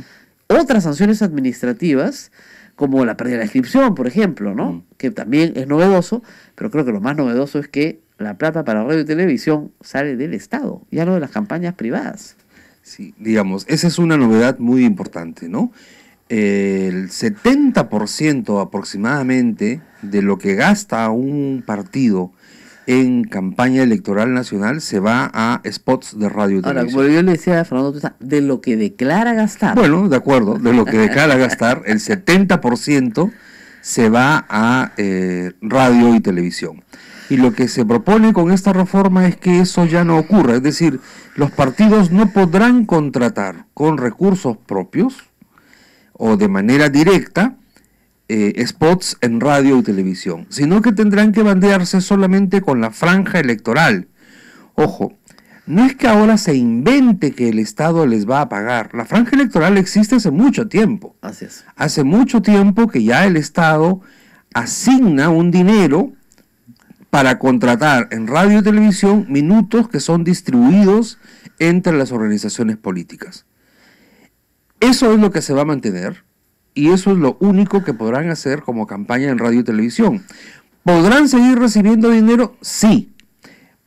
otras sanciones administrativas, como la pérdida de la inscripción, por ejemplo, ¿no? Mm. Que también es novedoso, pero creo que lo más novedoso es que la plata para radio y televisión sale del Estado, ya no de las campañas privadas. Sí, digamos, esa es una novedad muy importante, ¿no? El 70% aproximadamente de lo que gasta un partido en campaña electoral nacional se va a spots de radio. y televisión. Ahora, como yo le decía a Fernando, de lo que declara gastar. Bueno, de acuerdo, de lo que declara gastar, el 70% se va a eh, radio y televisión. Y lo que se propone con esta reforma es que eso ya no ocurra, es decir, los partidos no podrán contratar con recursos propios o de manera directa eh, spots en radio y televisión, sino que tendrán que bandearse solamente con la franja electoral. Ojo, no es que ahora se invente que el Estado les va a pagar. La franja electoral existe hace mucho tiempo. Así es. Hace mucho tiempo que ya el Estado asigna un dinero para contratar en radio y televisión minutos que son distribuidos entre las organizaciones políticas. Eso es lo que se va a mantener y eso es lo único que podrán hacer como campaña en radio y televisión. ¿Podrán seguir recibiendo dinero? Sí.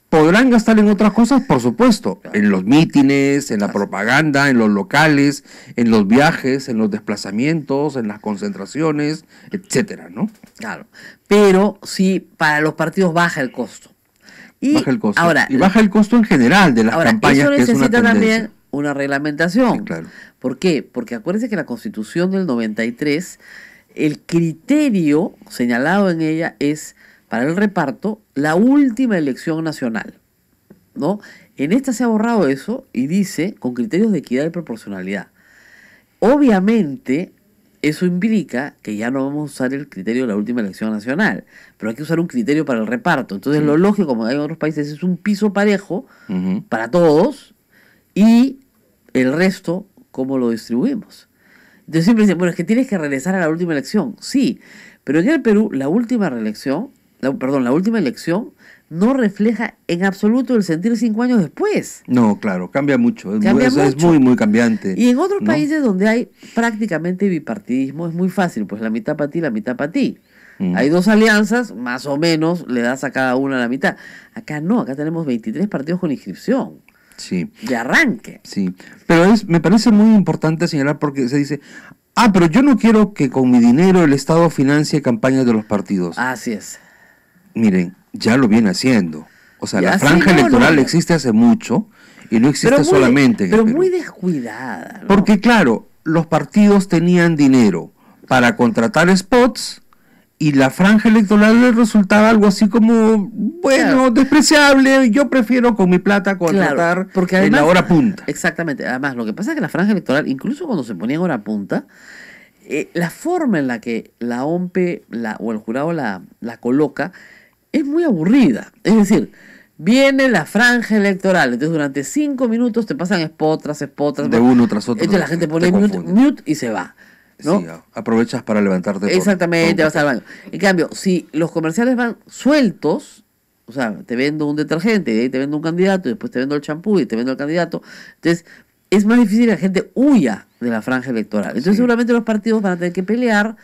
¿Podrán gastar en otras cosas? Por supuesto, en los mítines, en la propaganda, en los locales, en los viajes, en los desplazamientos, en las concentraciones, etcétera, ¿no? Claro. Pero sí, para los partidos baja el costo. Y baja el costo. y baja el costo en general de las campaña campañas, es una reglamentación. ¿Por qué? Porque acuérdense que la Constitución del 93, el criterio señalado en ella es para el reparto la última elección nacional. ¿no? En esta se ha borrado eso y dice con criterios de equidad y proporcionalidad. Obviamente, eso implica que ya no vamos a usar el criterio de la última elección nacional, pero hay que usar un criterio para el reparto. Entonces, lo lógico, como hay en otros países, es un piso parejo para todos y el resto, ¿cómo lo distribuimos? Entonces siempre dicen, bueno, es que tienes que regresar a la última elección. Sí, pero en el Perú la última reelección, perdón, la última elección no refleja en absoluto el sentir cinco años después. No, claro, cambia mucho. Es, muy, muy, cambiante. Y en otros países donde hay prácticamente bipartidismo es muy fácil, pues la mitad para ti, la mitad para ti. Mm. Hay dos alianzas, más o menos le das a cada una la mitad. Acá no, acá tenemos 23 partidos con inscripción sí. de arranque. Sí, pero es, me parece muy importante señalar porque se dice, ah, pero yo no quiero que con mi dinero el Estado financie campañas de los partidos. Así es. Miren, ya lo viene haciendo. O sea, la franja electoral existe hace mucho y no existe solamente. pero muy descuidada. Porque claro, los partidos tenían dinero para contratar spots y la franja electoral le resultaba algo así como, bueno, despreciable, yo prefiero con mi plata contratar porque en la hora punta. Exactamente, además lo que pasa es que la franja electoral, incluso cuando se ponía en hora punta, eh, la forma en la que la OMPE la, o el jurado la, la coloca es muy aburrida. Es decir, viene la franja electoral. Entonces, durante cinco minutos te pasan spot tras spot. de uno tras otro. Entonces, la gente pone mute, mute, y se va aprovechas para levantarte. Exactamente, te vas al baño. En cambio, si los comerciales van sueltos, o sea, te vendo un detergente, y ahí te vendo un candidato, y después te vendo el champú y te vendo el candidato, entonces es más difícil que la gente huya de la franja electoral. Entonces seguramente los partidos van a tener que pelear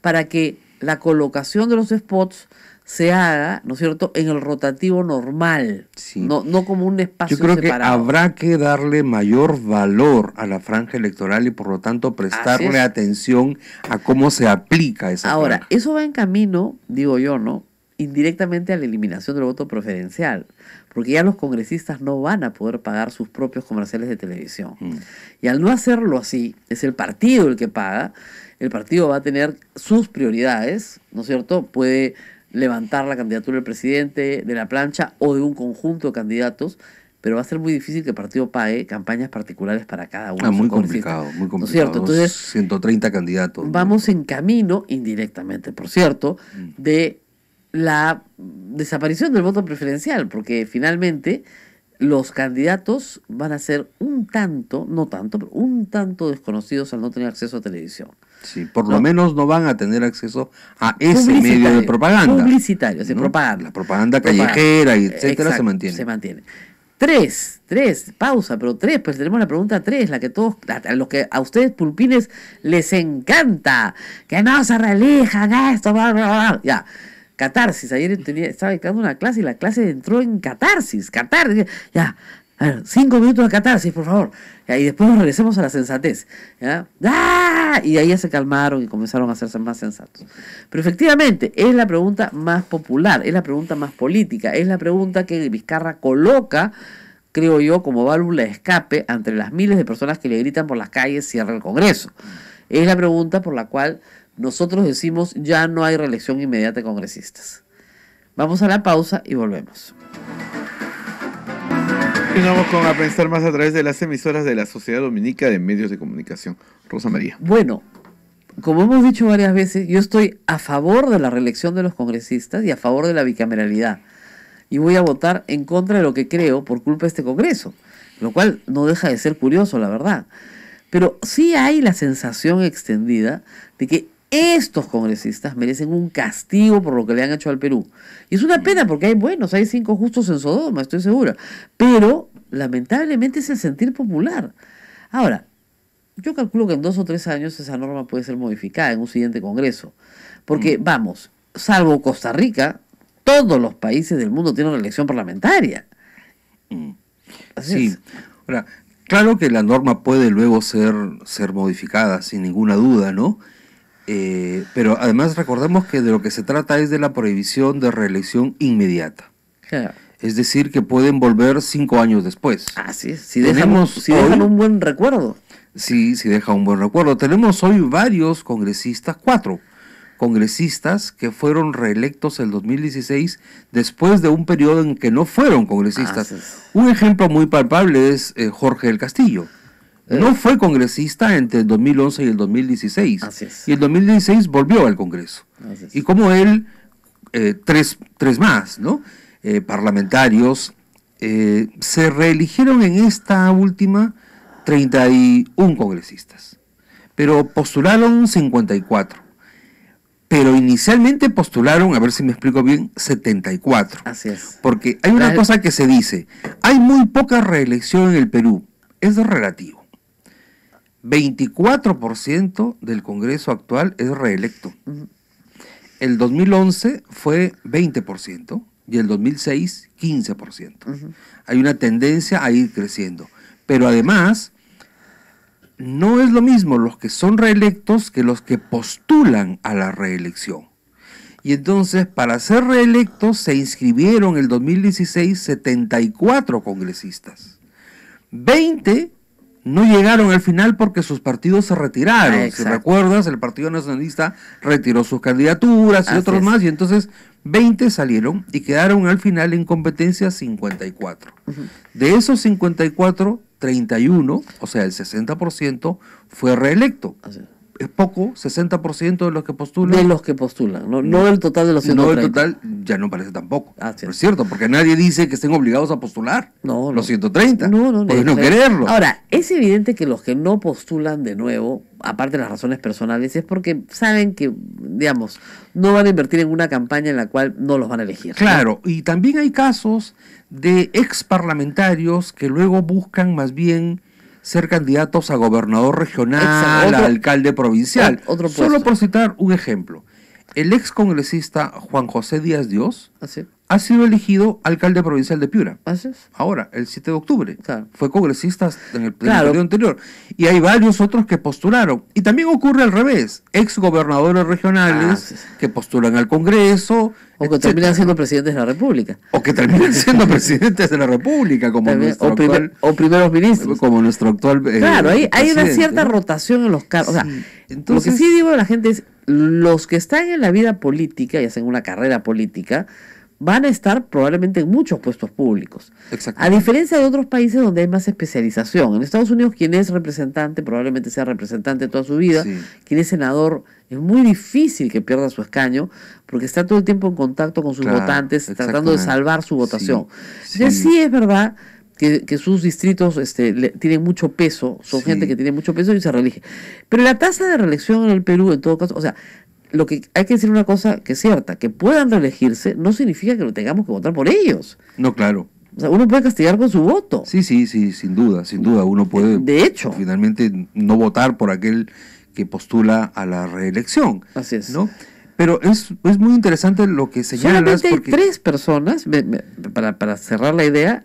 para que la colocación de los spots se haga, ¿no es cierto?, en el rotativo normal, no, no como un espacio separado. Yo creo que habrá que darle mayor valor a la franja electoral y por lo tanto prestarle atención a cómo se aplica esa Ahora, eso va en camino, digo yo, ¿no?, indirectamente a la eliminación del voto preferencial, porque ya los congresistas no van a poder pagar sus propios comerciales de televisión. Mm. Y al no hacerlo así, es el partido el que paga, el partido va a tener sus prioridades, ¿no es cierto? Puede levantar la candidatura del presidente de la plancha o de un conjunto de candidatos, pero va a ser muy difícil que el partido pague campañas particulares para cada uno. Ah, muy complicado, muy complicado. cierto? Entonces, 130 candidatos. Vamos en camino, indirectamente, por cierto, mm. de la desaparición del voto preferencial, porque finalmente los candidatos van a ser un tanto, no tanto, pero un tanto desconocidos al no tener acceso a televisión. Sí, por lo menos no van a tener acceso a ese medio de propaganda. Publicitario, sí, propaganda. La propaganda callejera, y etcétera, se mantiene. Se mantiene. Tres, tres, pausa, pero tres, pues tenemos la pregunta tres, la que todos, a los que a ustedes pulpines les encanta, que no se relijan esto, bla, bla, bla, ya catarsis. Ayer estaba dictando una clase y la clase entró en catarsis, catarsis. Ya, a ver, cinco minutos de catarsis, por favor. Y después regresemos a la sensatez. ¿ya? Y ahí ya se calmaron y comenzaron a hacerse más sensatos. Pero efectivamente, es la pregunta más popular, es la pregunta más política, es la pregunta que Vizcarra coloca, creo yo, como válvula de escape entre las miles de personas que le gritan por las calles, cierra el Congreso. Es la pregunta por la cual nosotros decimos ya no hay reelección inmediata de congresistas. Vamos a la pausa y volvemos. Continuamos con a pensar más a través de las emisoras de la Sociedad Dominica de Medios de Comunicación. Rosa María. Bueno, como hemos dicho varias veces, yo estoy a favor de la reelección de los congresistas y a favor de la bicameralidad. Y voy a votar en contra de lo que creo por culpa de este Congreso, lo cual no deja de ser curioso, la verdad. Pero sí hay la sensación extendida de que estos congresistas merecen un castigo por lo que le han hecho al Perú. Y es una mm. pena porque hay buenos, hay cinco justos en Sodoma, estoy segura. Pero lamentablemente es el sentir popular. Ahora, yo calculo que en dos o tres años esa norma puede ser modificada en un siguiente Congreso. Porque, mm. vamos, salvo Costa Rica, todos los países del mundo tienen una elección parlamentaria. Mm. sí. Ahora, claro que la norma puede luego ser, ser modificada, sin ninguna duda, ¿no? Eh, pero además recordemos que de lo que se trata es de la prohibición de reelección inmediata. Es decir, que pueden volver cinco años después. Así si, dejan, si un buen recuerdo. Sí, si deja un buen recuerdo. Tenemos hoy varios congresistas, cuatro congresistas que fueron reelectos el 2016 después de un periodo en que no fueron congresistas. Un ejemplo muy palpable es eh, Jorge del Castillo eh. No fue congresista entre el 2011 y el 2016. Y el 2016 volvió al Congreso. Y como él, eh, tres, tres, más, ¿no? Eh, parlamentarios se reeligieron en esta última 31 congresistas, pero postularon 54. Pero inicialmente postularon, a ver si me explico bien, 74. Así es. Porque hay una cosa que se dice, hay muy poca reelección en el Perú, es relativo. 24% del Congreso actual es reelecto. El 2011 fue 20% y el 2006 15%. Hay una tendencia a ir creciendo. Pero además, no es lo mismo los que son reelectos que los que postulan a la reelección. Y entonces, para ser reelectos, se inscribieron el 2016 74 congresistas. 20 no llegaron al final porque sus partidos se retiraron. si recuerdas, el Partido Nacionalista retiró sus candidaturas y otros más, y entonces 20 salieron y quedaron al final en competencia 54. De esos 54, 31, o sea, el 60%, fue reelecto es poco, 60% de los que postulan. De los que postulan, no, mm. del total de los 130. No del total, ya no parece tampoco. Ah, es cierto, porque nadie dice que estén obligados a postular no, los 130. No, no, no. no quererlo. Ahora, es evidente que los que no postulan de nuevo, aparte de las razones personales, es porque saben que, digamos, no van a invertir en una campaña en la cual no los van a elegir. Claro, y también hay casos de ex parlamentarios que luego buscan más bien ser candidatos a gobernador regional, a alcalde provincial. Solo por citar un ejemplo. El ex congresista Juan José Díaz Dios ha sido elegido alcalde provincial de Piura. Ahora, el 7 de octubre. Fue congresista en el, periodo anterior. Y hay varios otros que postularon. Y también ocurre al revés. Ex gobernadores regionales ah, que postulan al Congreso. O que terminan siendo presidentes de la República. O que terminan siendo presidentes de la República, como nuestro o, primeros ministros. Eh, como nuestro actual. Eh, claro, hay, una cierta rotación en los cargos. Entonces, lo que sí digo a la gente es: los que están en la vida política y hacen una carrera política van a estar probablemente en muchos puestos públicos. A diferencia de otros países donde hay más especialización. En Estados Unidos quien es representante probablemente sea representante toda su vida. Quien es senador es muy difícil que pierda su escaño porque está todo el tiempo en contacto con sus votantes tratando de salvar su votación. Sí, sí. es verdad que, sus distritos este, tienen mucho peso, son gente que tiene mucho peso y se reelige. Pero la tasa de reelección en el Perú, en todo caso, o sea, lo que hay que decir una cosa que es cierta, que puedan reelegirse no significa que lo tengamos que votar por ellos. No, claro. uno puede castigar con su voto. Sí, sí, sí, sin duda, sin duda. Uno puede, de hecho, finalmente no votar por aquel que postula a la reelección. Así es. ¿no? Pero es, muy interesante lo que señalas. Solamente hay porque... tres personas, para, para cerrar la idea,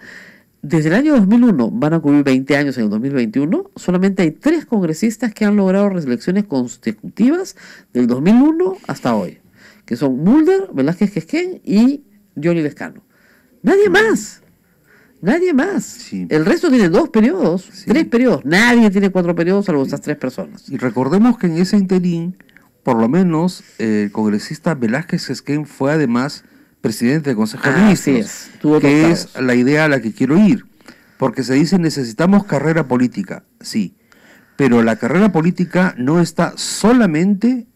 desde el año 2001, van a cubrir 20 años en el 2021, solamente hay tres congresistas que han logrado reelecciones consecutivas del 2001 hasta hoy, que son Mulder, Velázquez Quesquén y Johnny Lescano. Nadie más. Nadie más. El resto tiene dos periodos, tres periodos. Nadie tiene cuatro periodos salvo esas tres personas. Y recordemos que en ese interín, por lo menos, eh, el congresista Velázquez Esquén fue además presidente del Consejo de ah, Ministros, que es la idea a la que quiero ir, porque se dice necesitamos carrera política, sí, pero la carrera política no está solamente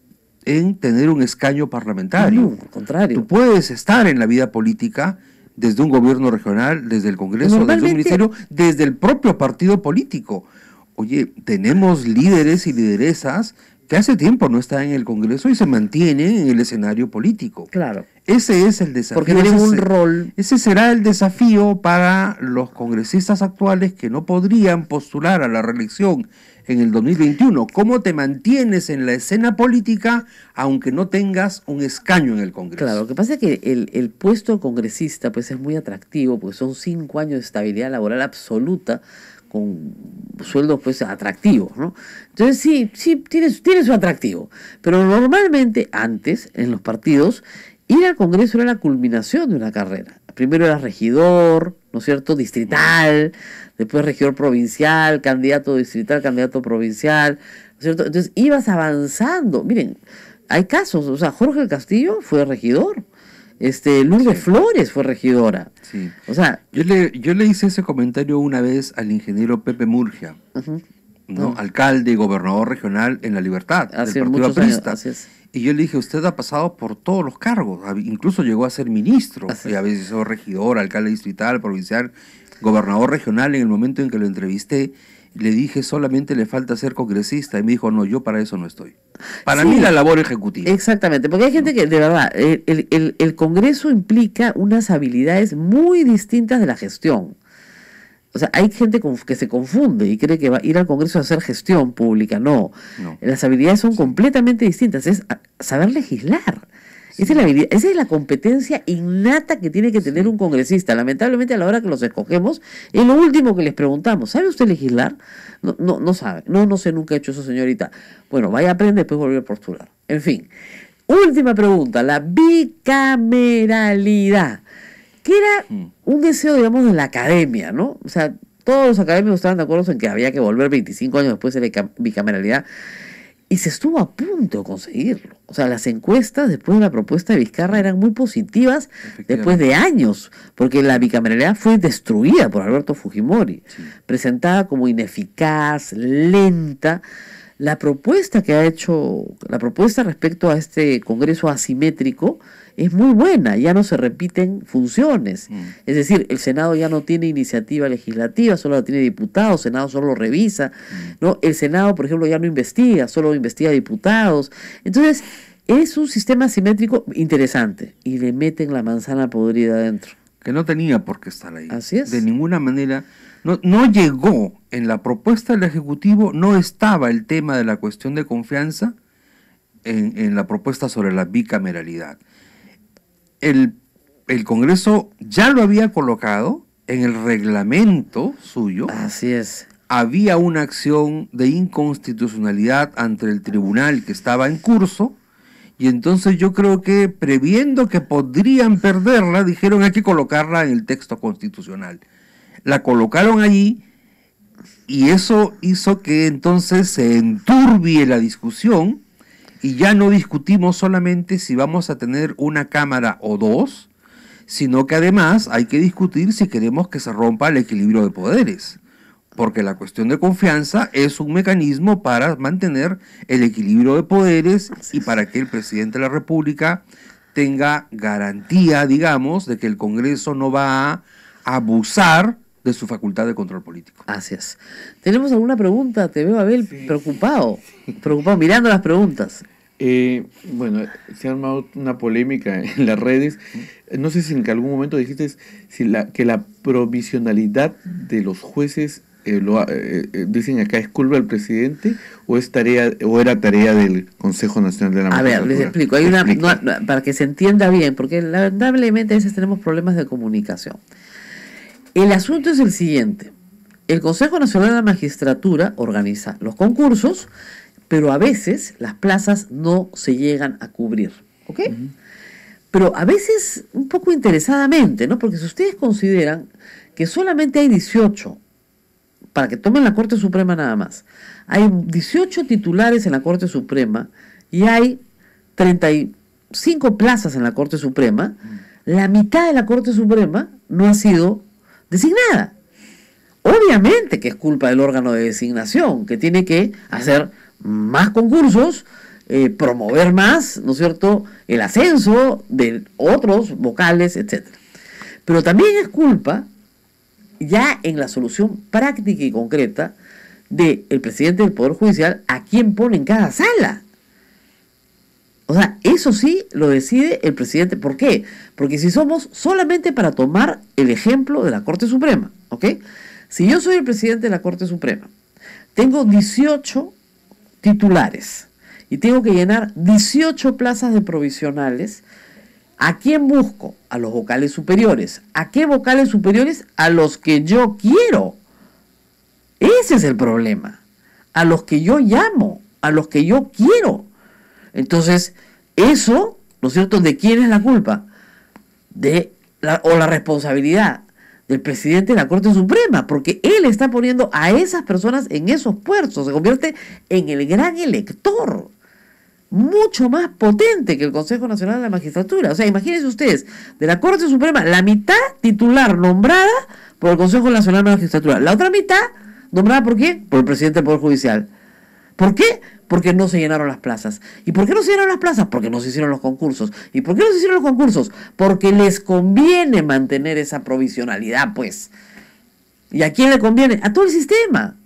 en tener un escaño parlamentario. contrario. Tú puedes estar en la vida política desde un gobierno regional, desde el Congreso, desde un ministerio, desde el propio partido político. Oye, tenemos líderes y lideresas que hace tiempo no están en el Congreso y se mantienen en el escenario político. Claro. Ese es el desafío. Porque tienen un rol. Ese será el desafío para los congresistas actuales que no podrían postular a la reelección en el 2021. ¿Cómo te mantienes en la escena política aunque no tengas un escaño en el Congreso? Claro, lo que pasa es que el, el puesto congresista pues es muy atractivo porque son cinco años de estabilidad laboral absoluta con sueldos pues atractivos, ¿no? Entonces sí, sí, tiene, tiene su atractivo. Pero normalmente antes en los partidos Ir al Congreso era la culminación de una carrera. Primero era regidor, ¿no es cierto? Distrital, después regidor provincial, candidato distrital, candidato provincial, ¿no es cierto? Entonces ibas avanzando. Miren, hay casos, o sea, Jorge Castillo fue regidor. Este, de Flores fue regidora. Sí. O sea, yo le, yo le hice ese comentario una vez al ingeniero Pepe Murgia, ¿no? alcalde y gobernador regional en La Libertad, Hace del Partido muchos y yo le dije, usted ha pasado por todos los cargos, incluso llegó a ser ministro, y a veces regidor, alcalde distrital, provincial, gobernador regional. En el momento en que lo entrevisté, le dije, solamente le falta ser congresista. Y me dijo, no, yo para eso no estoy. Para mí la labor ejecutiva. Exactamente, porque hay gente que, de verdad, el, el, el Congreso implica unas habilidades muy distintas de la gestión. O sea, hay gente que se confunde y cree que va a ir al Congreso a hacer gestión pública. No. Las habilidades son completamente distintas. Es saber legislar. Esa, es la competencia innata que tiene que tener un congresista. Lamentablemente, a la hora que los escogemos, es lo último que les preguntamos. ¿Sabe usted legislar? No, no, sabe. No, no sé, nunca ha hecho eso, señorita. Bueno, vaya a aprender, después volver a postular. En fin. Última pregunta, la bicameralidad que era mm. un deseo, digamos, de la academia, ¿no? O sea, todos los académicos estaban de acuerdo en que había que volver 25 años después de la bicameralidad y se estuvo a punto de conseguirlo. O sea, las encuestas después de la propuesta de Vizcarra eran muy positivas después de años, porque la bicameralidad fue destruida por Alberto Fujimori, presentada como ineficaz, lenta la propuesta que ha hecho, la propuesta respecto a este Congreso asimétrico es muy buena, ya no se repiten funciones. Mm. Es decir, el Senado ya no tiene iniciativa legislativa, solo tiene diputados, el Senado solo revisa, mm. ¿no? El Senado, por ejemplo, ya no investiga, solo investiga diputados. Entonces, es un sistema asimétrico interesante y le meten la manzana podrida adentro. Que no tenía por qué estar ahí. Así es. De ninguna manera no, no llegó en la propuesta del Ejecutivo, no estaba el tema de la cuestión de confianza en, la propuesta sobre la bicameralidad. El, el, Congreso ya lo había colocado en el reglamento suyo. Así es. Había una acción de inconstitucionalidad ante el tribunal que estaba en curso. Y entonces yo creo que previendo que podrían perderla, dijeron hay que colocarla en el texto constitucional la colocaron allí y eso hizo que entonces se enturbie la discusión y ya no discutimos solamente si vamos a tener una cámara o dos, sino que además hay que discutir si queremos que se rompa el equilibrio de poderes, porque la cuestión de confianza es un mecanismo para mantener el equilibrio de poderes y para que el presidente de la República tenga garantía, digamos, de que el Congreso no va a abusar de su facultad de control político. Gracias. ¿Tenemos alguna pregunta? Te veo, Abel, preocupado, preocupado, mirando las preguntas. Eh, bueno, se ha armado una polémica en las redes. No sé si en algún momento dijiste si la, que la provisionalidad de los jueces, eh, lo, eh, dicen acá, es culpa del presidente o es tarea o era tarea del Consejo Nacional de la A ver, les explico. Hay una, para que se entienda bien, porque lamentablemente a veces tenemos problemas de comunicación. El asunto es el siguiente. El Consejo Nacional de la Magistratura organiza los concursos, pero a veces las plazas no se llegan a cubrir. ¿Ok? Pero a veces un poco interesadamente, ¿no? Porque si ustedes consideran que solamente hay 18, para que tomen la Corte Suprema nada más, hay 18 titulares en la Corte Suprema y hay 35 plazas en la Corte Suprema, la mitad de la Corte Suprema no ha sido designada. Obviamente que es culpa del órgano de designación, que tiene que hacer más concursos, eh, promover más, ¿no es cierto?, el ascenso de otros vocales, etc. Pero también es culpa, ya en la solución práctica y concreta, del presidente del Poder Judicial a quien pone en cada sala. O sea, eso sí lo decide el presidente. ¿Por qué? Porque si somos solamente para tomar el ejemplo de la Corte Suprema, ¿ok? Si yo soy el presidente de la Corte Suprema, tengo 18 titulares y tengo que llenar 18 plazas de provisionales. ¿A quién busco? A los vocales superiores. ¿A qué vocales superiores? A los que yo quiero. Ese es el problema. A los que yo llamo, a los que yo quiero. Entonces, eso, ¿no es cierto?, ¿de quién es la culpa? De o la responsabilidad del presidente de la Corte Suprema, porque él está poniendo a esas personas en esos puertos, se convierte en el gran elector, mucho más potente que el Consejo Nacional de la Magistratura. O sea, imagínense ustedes, de la Corte Suprema, la mitad titular nombrada por el Consejo Nacional de la Magistratura, la otra mitad nombrada por quién? Por el presidente del Poder Judicial. ¿Por qué? Porque no se llenaron las plazas. ¿Y por qué no se llenaron las plazas? Porque no se hicieron los concursos. ¿Y por qué no se hicieron los concursos? Porque les conviene mantener esa provisionalidad, pues. ¿Y a quién le conviene? A todo el sistema.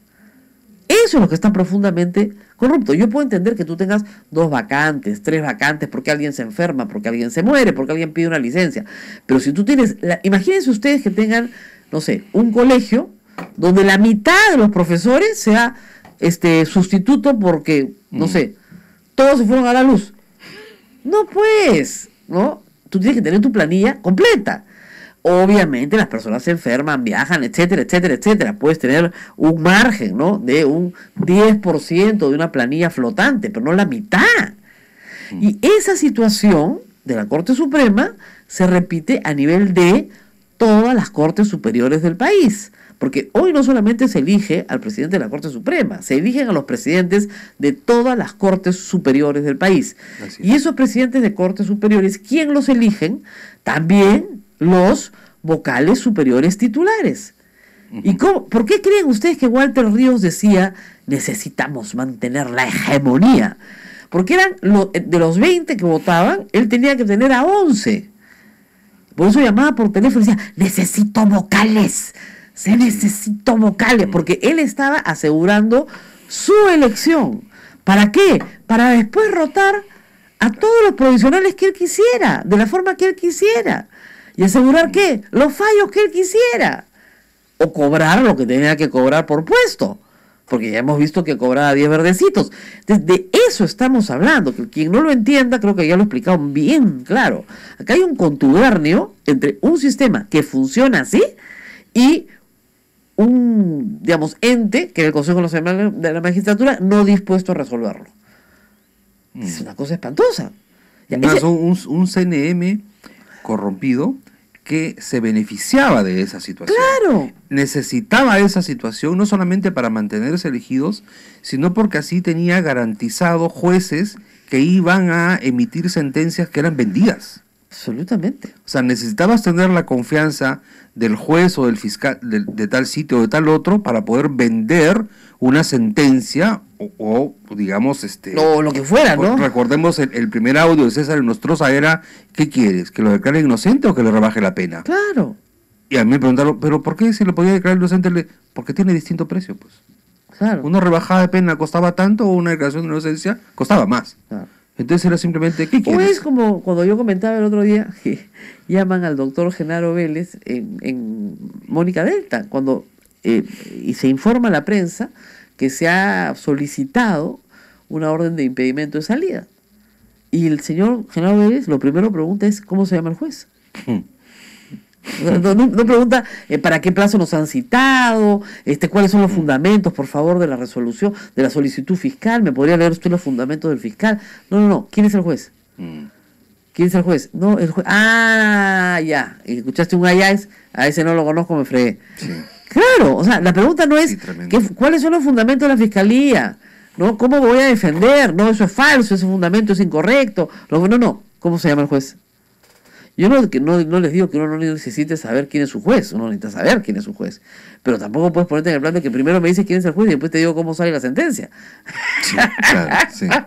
Eso es lo que está profundamente corrupto. Yo puedo entender que tú tengas dos vacantes, tres vacantes, porque alguien se enferma, porque alguien se muere, porque alguien pide una licencia. Pero si tú tienes, imagínense ustedes que tengan, no sé, un colegio donde la mitad de los profesores sea este sustituto porque, no mm. sé, todos se fueron a la luz. No, pues, ¿no? Tú tienes que tener tu planilla completa. Obviamente las personas se enferman, viajan, etcétera, etcétera, etcétera. Puedes tener un margen, ¿no? De un 10% de una planilla flotante, pero no la mitad. Mm. Y esa situación de la Corte Suprema se repite a nivel de todas las cortes superiores del país. Porque hoy no solamente se elige al presidente de la Corte Suprema, se eligen a los presidentes de todas las Cortes Superiores del país. Y esos presidentes de Cortes Superiores, ¿quién los eligen? También los vocales superiores titulares. ¿Y cómo, por qué creen ustedes que Walter Ríos decía, necesitamos mantener la hegemonía? Porque eran eh, de los 20 que votaban, él tenía que tener a 11. Por eso llamaba por teléfono y decía, necesito vocales se necesitó vocales, mm. porque él estaba asegurando su elección. ¿Para qué? Para después rotar a todos los provisionales que él quisiera, de la forma que él quisiera. Y asegurar qué? Los fallos que él quisiera. O cobrar lo que tenía que cobrar por puesto. Porque ya hemos visto que cobraba 10 verdecitos. De eso estamos hablando. Que quien no lo entienda, creo que ya lo he explicado bien claro. Acá hay un contubernio entre un sistema que funciona así y un, digamos, ente, que en el Consejo Nacional de la Magistratura, no dispuesto a resolverlo. Mm. Es una cosa espantosa. un, un CNM corrompido que se beneficiaba de esa situación. Claro. Necesitaba esa situación no solamente para mantenerse elegidos, sino porque así tenía garantizado jueces que iban a emitir sentencias que eran vendidas. Absolutamente. O sea, necesitabas tener la confianza del juez o del fiscal de, tal sitio o de tal otro para poder vender una sentencia o, digamos, este... O lo que fuera, ¿no? Recordemos el, primer audio de César Nostrosa era, ¿qué quieres? ¿Que lo declare inocente o que le rebaje la pena? Claro. Y a mí me preguntaron, ¿pero por qué se lo podía declarar inocente? Porque tiene distinto precio, pues. Claro. Una rebajada de pena costaba tanto o una declaración de inocencia costaba más. Claro. Entonces era simplemente, ¿qué es como cuando yo comentaba el otro día que llaman al doctor Genaro Vélez en, en Mónica Delta, cuando eh, y se informa a la prensa que se ha solicitado una orden de impedimento de salida. Y el señor Genaro Vélez lo primero pregunta es, ¿cómo se llama el juez? Hmm. No, pregunta eh, para qué plazo nos han citado, este, cuáles son los mm. fundamentos, por favor, de la resolución, de la solicitud fiscal. ¿Me podría leer usted los fundamentos del fiscal? No, no, no. ¿Quién es el juez? Mm. ¿Quién es el juez? No, el Ah, ya. Escuchaste un Ajax, a ese no lo conozco, me fregué. Claro, o sea, la pregunta no es ¿qué, cuáles son los fundamentos de la fiscalía, ¿no? ¿Cómo voy a defender? No, eso es falso, ese fundamento es incorrecto. No, no, no. ¿Cómo se llama el juez? Yo no, no, no, les digo que uno no necesite saber quién es su juez, uno necesita saber quién es su juez. Pero tampoco puedes ponerte en el plan de que primero me dices quién es el juez y después te digo cómo sale la sentencia. Sí, claro,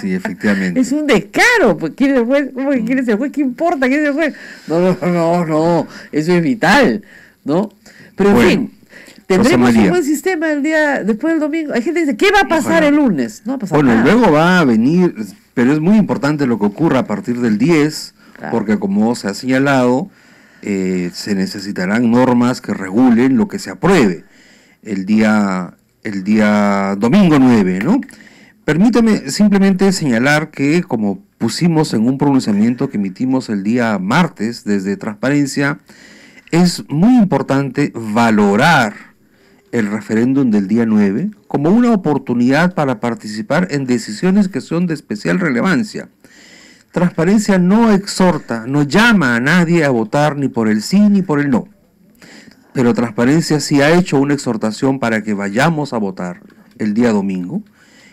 sí. efectivamente. Es un descaro. Pues, ¿Quién es el juez? ¿Cómo quién es el juez? ¿Qué importa quién es el juez? No, no, no, Eso es vital, ¿no? Pero en tendremos un buen sistema el día después del domingo. Hay gente que dice, ¿qué va a pasar el lunes? No va a pasar bueno, luego va a venir, pero es muy importante lo que ocurra a partir del 10 porque como se ha señalado, eh, se necesitarán normas que regulen lo que se apruebe el día, el día domingo 9, ¿no? Permítame simplemente señalar que como pusimos en un pronunciamiento que emitimos el día martes desde Transparencia, es muy importante valorar el referéndum del día 9 como una oportunidad para participar en decisiones que son de especial relevancia Transparencia no exhorta, no llama a nadie a votar ni por el sí ni por el no. Pero Transparencia sí ha hecho una exhortación para que vayamos a votar el día domingo,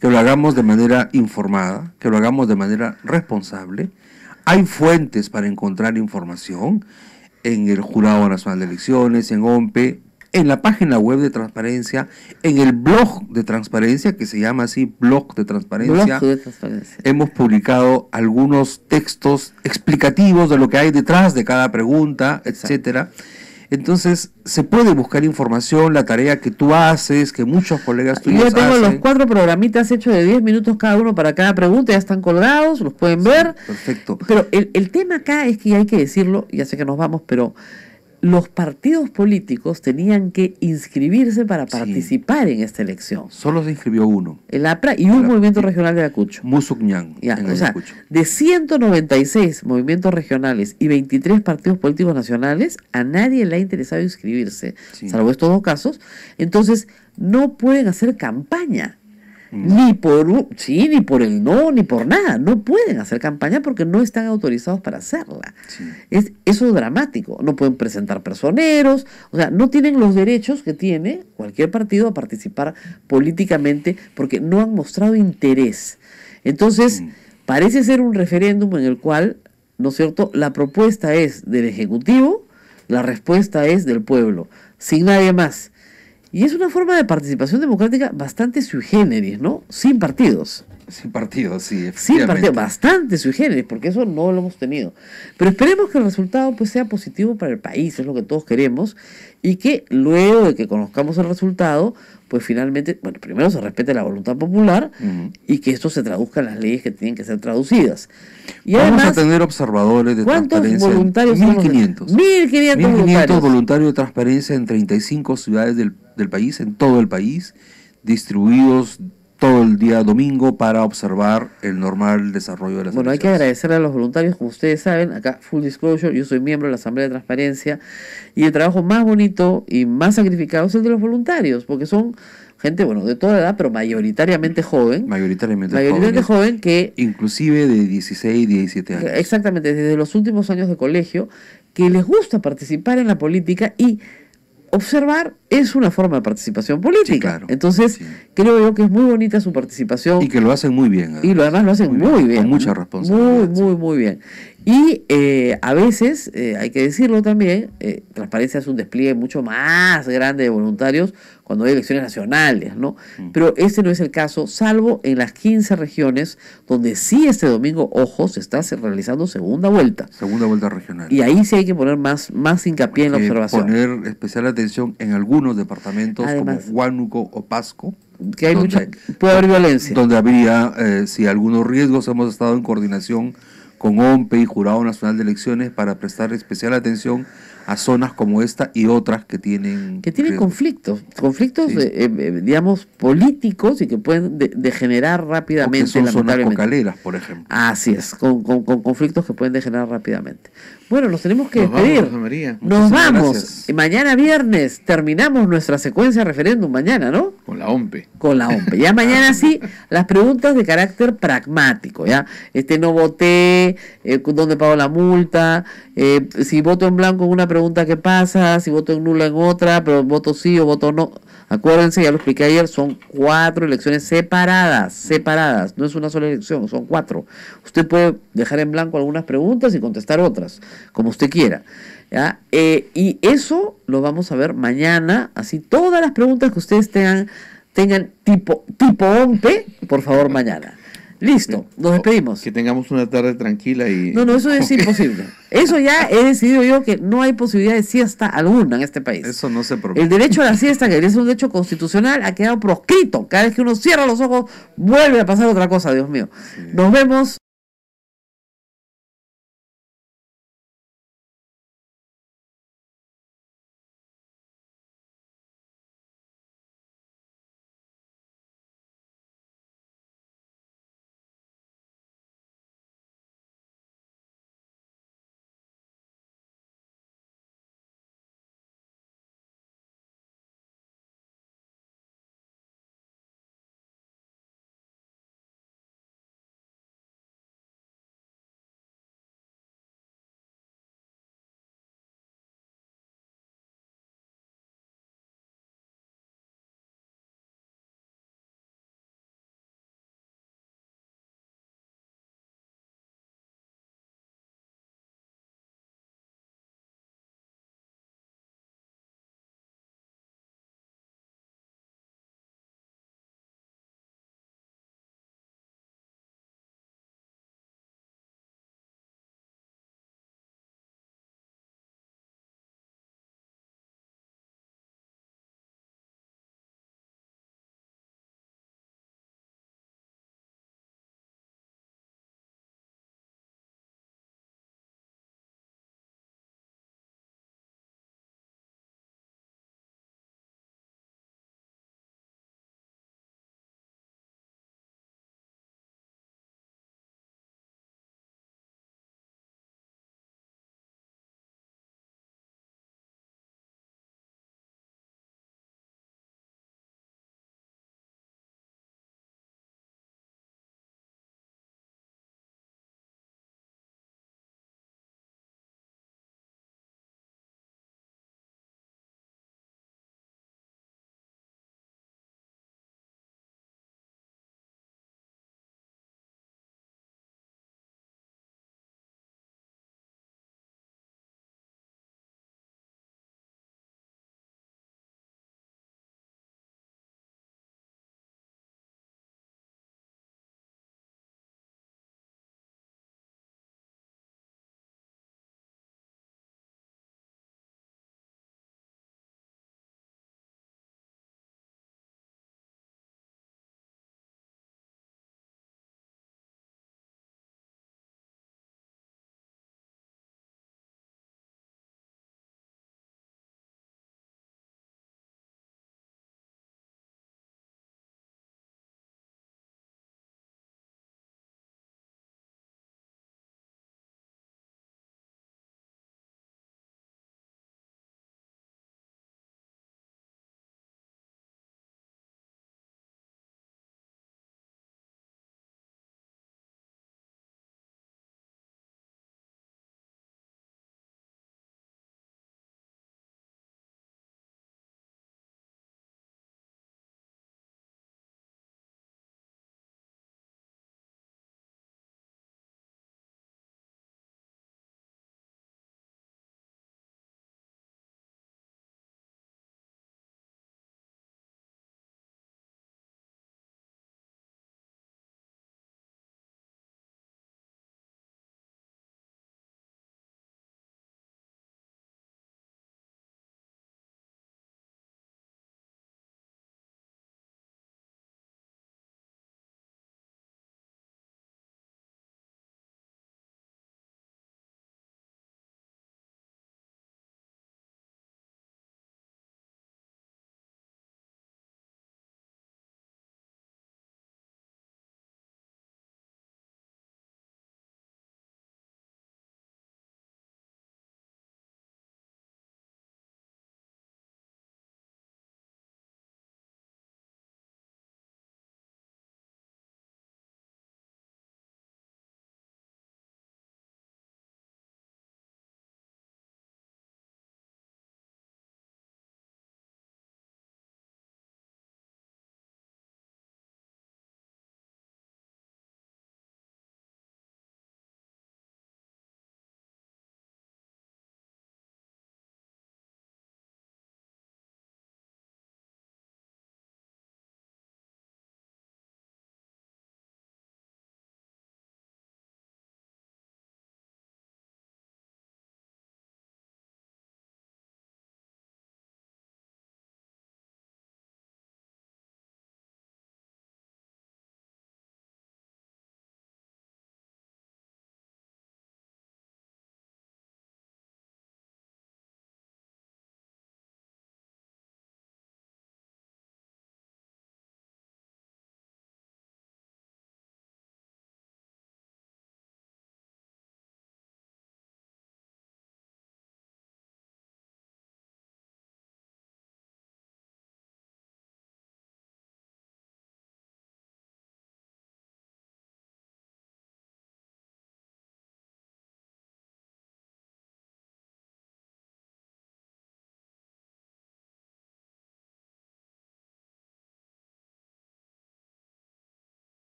que lo hagamos de manera informada, que lo hagamos de manera responsable. Hay fuentes para encontrar información en el Jurado Nacional de Elecciones, en OMPE, en la página web de transparencia, en el blog de transparencia, que se llama así blog de transparencia. Hemos publicado algunos textos explicativos de lo que hay detrás de cada pregunta, etcétera. Entonces, se puede buscar información, la tarea que tú haces, que muchos colegas tuyos Yo tengo los cuatro programitas hechos de 10 minutos cada uno para cada pregunta, ya están colgados, los pueden ver. perfecto. Pero el, el tema acá es que hay que decirlo, ya sé que nos vamos, pero los partidos políticos tenían que inscribirse para participar en esta elección. Solo se inscribió uno. El APRA y un movimiento regional de Acucho. Musucñán. de 196 movimientos regionales y 23 partidos políticos nacionales, a nadie le ha interesado inscribirse, salvo estos dos casos. Entonces, no pueden hacer campaña ni por sí, ni por el no, ni por nada. No pueden hacer campaña porque no están autorizados para hacerla. Es, eso es dramático. No pueden presentar personeros, o sea, no tienen los derechos que tiene cualquier partido a participar políticamente porque no han mostrado interés. Entonces, mm. parece ser un referéndum en el cual, ¿no es cierto?, la propuesta es del Ejecutivo, la respuesta es del pueblo, sin nadie más. Y es una forma de participación democrática bastante sui generis, ¿no? Sin partidos sin partido, sí, efectivamente, bastante sui generis, porque eso no lo hemos tenido. Pero esperemos que el resultado pues, sea positivo para el país, es lo que todos queremos, y que luego de que conozcamos el resultado, pues finalmente, bueno, primero se respete la voluntad popular y que esto se traduzca en las leyes que tienen que ser traducidas. Y Vamos a tener observadores de ¿cuántos transparencia. voluntarios? 1.500. 1.500 voluntarios. de transparencia en 35 ciudades del, del país, en todo el país, distribuidos todo el día domingo para observar el normal desarrollo de las Bueno, hay que agradecer a los voluntarios, como ustedes saben, acá full disclosure, yo soy miembro de la Asamblea de Transparencia y el trabajo más bonito y más sacrificado es el de los voluntarios, porque son gente, bueno, de toda edad, pero mayoritariamente joven. Mayoritariamente, mayoritariamente joven. que... Inclusive de 16, 17 años. Exactamente, desde los últimos años de colegio, que les gusta participar en la política y observar es una forma de participación política. Entonces, creo yo que es muy bonita su participación. Y que lo hacen muy bien. Y lo, además lo hacen muy, bien. bien. Con mucha responsabilidad. Muy, muy, muy bien. Y eh, a veces, eh, hay que decirlo también, eh, Transparencia es un despliegue mucho más grande de voluntarios cuando hay elecciones nacionales, ¿no? Mm. Pero este no es el caso, salvo en las 15 regiones donde sí este domingo, ojo, se está realizando segunda vuelta. Segunda vuelta regional. Y ahí sí hay que poner más, más hincapié en la observación. Poner especial atención en algunos departamentos como Huánuco o Pasco que hay donde, mucha, puede haber violencia. Donde habría, si algunos riesgos, hemos estado en coordinación con OMPE y Jurado Nacional de Elecciones para prestar especial atención a zonas como esta y otras que tienen... Que tienen conflictos, conflictos, eh, eh, digamos, políticos y que pueden degenerar rápidamente. Porque son zonas cocaleras, por ejemplo. Así es, con, con conflictos que pueden degenerar rápidamente. Bueno, nos tenemos que Nos despedir. Vamos, Nos vamos. Eh, mañana viernes terminamos nuestra secuencia de referéndum mañana, ¿no? Con la OMPE. Con la OMPE. Ya mañana sí, las preguntas de carácter pragmático, ¿ya? Este no voté, eh, dónde pago la multa, eh, si voto en blanco en una pregunta que pasa, si voto en nula en otra, pero voto sí o voto no. Acuérdense, ya lo expliqué ayer, son cuatro elecciones separadas, separadas, no es una sola elección, son cuatro. Usted puede dejar en blanco algunas preguntas y contestar otras como usted quiera. Eh, y eso lo vamos a ver mañana, así todas las preguntas que ustedes tengan, tengan tipo, tipo por favor mañana. Listo, nos despedimos. Que tengamos una tarde tranquila y... No, no, eso es imposible. Eso ya he decidido yo que no hay posibilidad de siesta alguna en este país. Eso no se El derecho a la siesta, que es un derecho constitucional, ha quedado proscrito. Cada vez que uno cierra los ojos, vuelve a pasar otra cosa, Dios mío. Nos vemos.